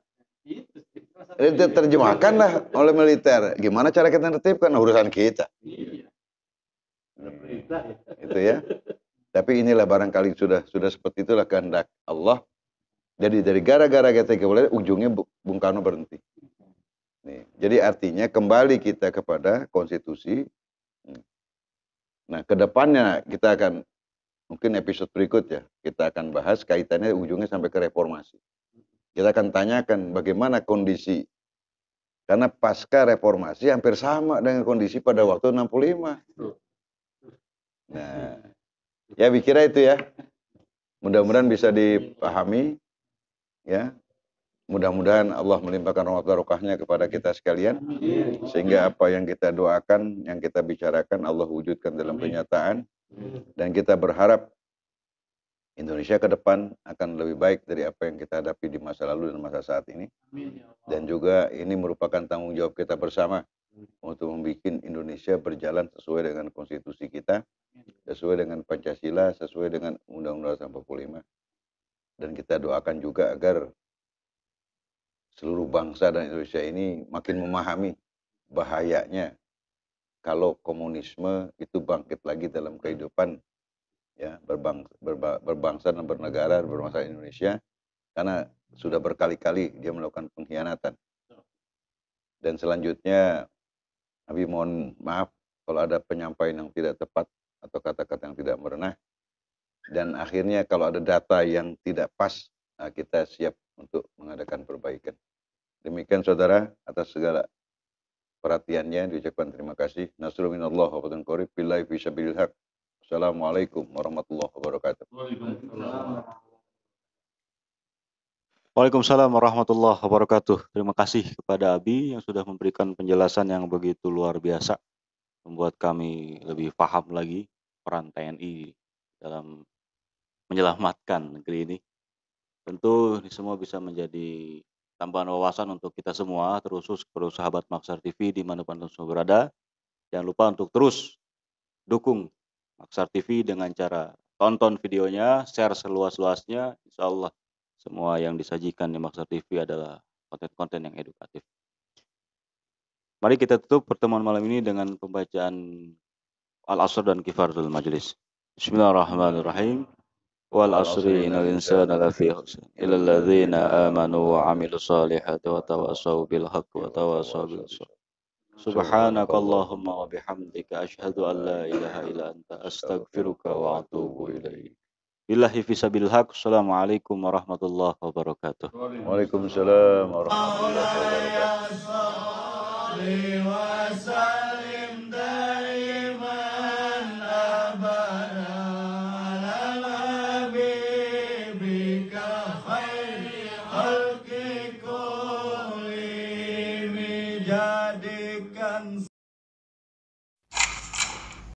itu eh, terjemahkanlah oleh militer. Gimana cara kita tertibkan urusan kita? Iya. Nah, itu ya. Tapi inilah barangkali sudah sudah seperti itulah kehendak Allah. Jadi dari gara-gara kita kebolehan ujungnya Bung Karno berhenti. Nih, jadi artinya kembali kita kepada konstitusi. Hmm. Nah, kedepannya kita akan mungkin episode berikut ya kita akan bahas kaitannya ujungnya sampai ke reformasi. Kita akan tanyakan bagaimana kondisi karena pasca reformasi hampir sama dengan kondisi pada waktu 65. Nah, Ya, dikira itu ya. Mudah-mudahan bisa dipahami. Ya, mudah-mudahan Allah melimpahkan rahmat barokahnya kepada kita sekalian. Sehingga apa yang kita doakan, yang kita bicarakan, Allah wujudkan dalam kenyataan. Dan kita berharap Indonesia ke depan akan lebih baik dari apa yang kita hadapi di masa lalu dan masa saat ini. Dan juga ini merupakan tanggung jawab kita bersama untuk membuat Indonesia berjalan sesuai dengan konstitusi kita, sesuai dengan Pancasila, sesuai dengan Undang-Undang 45. Dan kita doakan juga agar seluruh bangsa dan Indonesia ini makin memahami bahayanya kalau komunisme itu bangkit lagi dalam kehidupan ya berbangsa, berba, berbangsa dan bernegara berbangsa Indonesia karena sudah berkali-kali dia melakukan pengkhianatan. Dan selanjutnya Nabi mohon maaf kalau ada penyampaian yang tidak tepat atau kata-kata yang tidak merenah. Dan akhirnya kalau ada data yang tidak pas, nah kita siap untuk mengadakan perbaikan. Demikian saudara atas segala perhatiannya diucapkan terima kasih. wa Assalamualaikum warahmatullahi wabarakatuh. Waalaikumsalam warahmatullahi wabarakatuh. Terima kasih kepada Abi yang sudah memberikan penjelasan yang begitu luar biasa. Membuat kami lebih paham lagi peran TNI dalam menyelamatkan negeri ini. Tentu ini semua bisa menjadi tambahan wawasan untuk kita semua, terusus kepada sahabat Maksar TV di mana pun semua berada. Jangan lupa untuk terus dukung Maksar TV dengan cara tonton videonya, share seluas-luasnya, insya Allah semua yang disajikan di Maksar TV adalah konten-konten yang edukatif. Mari kita tutup pertemuan malam ini dengan pembacaan Al-Asr dan Kifarul Majlis. Bismillahirrahmanirrahim. Wal asri innal insana lafi khusr illa alladziina amanu wa amilu shaalihati wa tawasaw bil wa tawasaw bil sabr. Subhanakallahumma wa bihamdika asyhadu an la ilaha illa anta astaghfiruka wa atubu ilaik. Billahi fisabil haq. Assalamualaikum warahmatullahi wabarakatuh. Waalaikumsalam warahmatullahi wabarakatuh.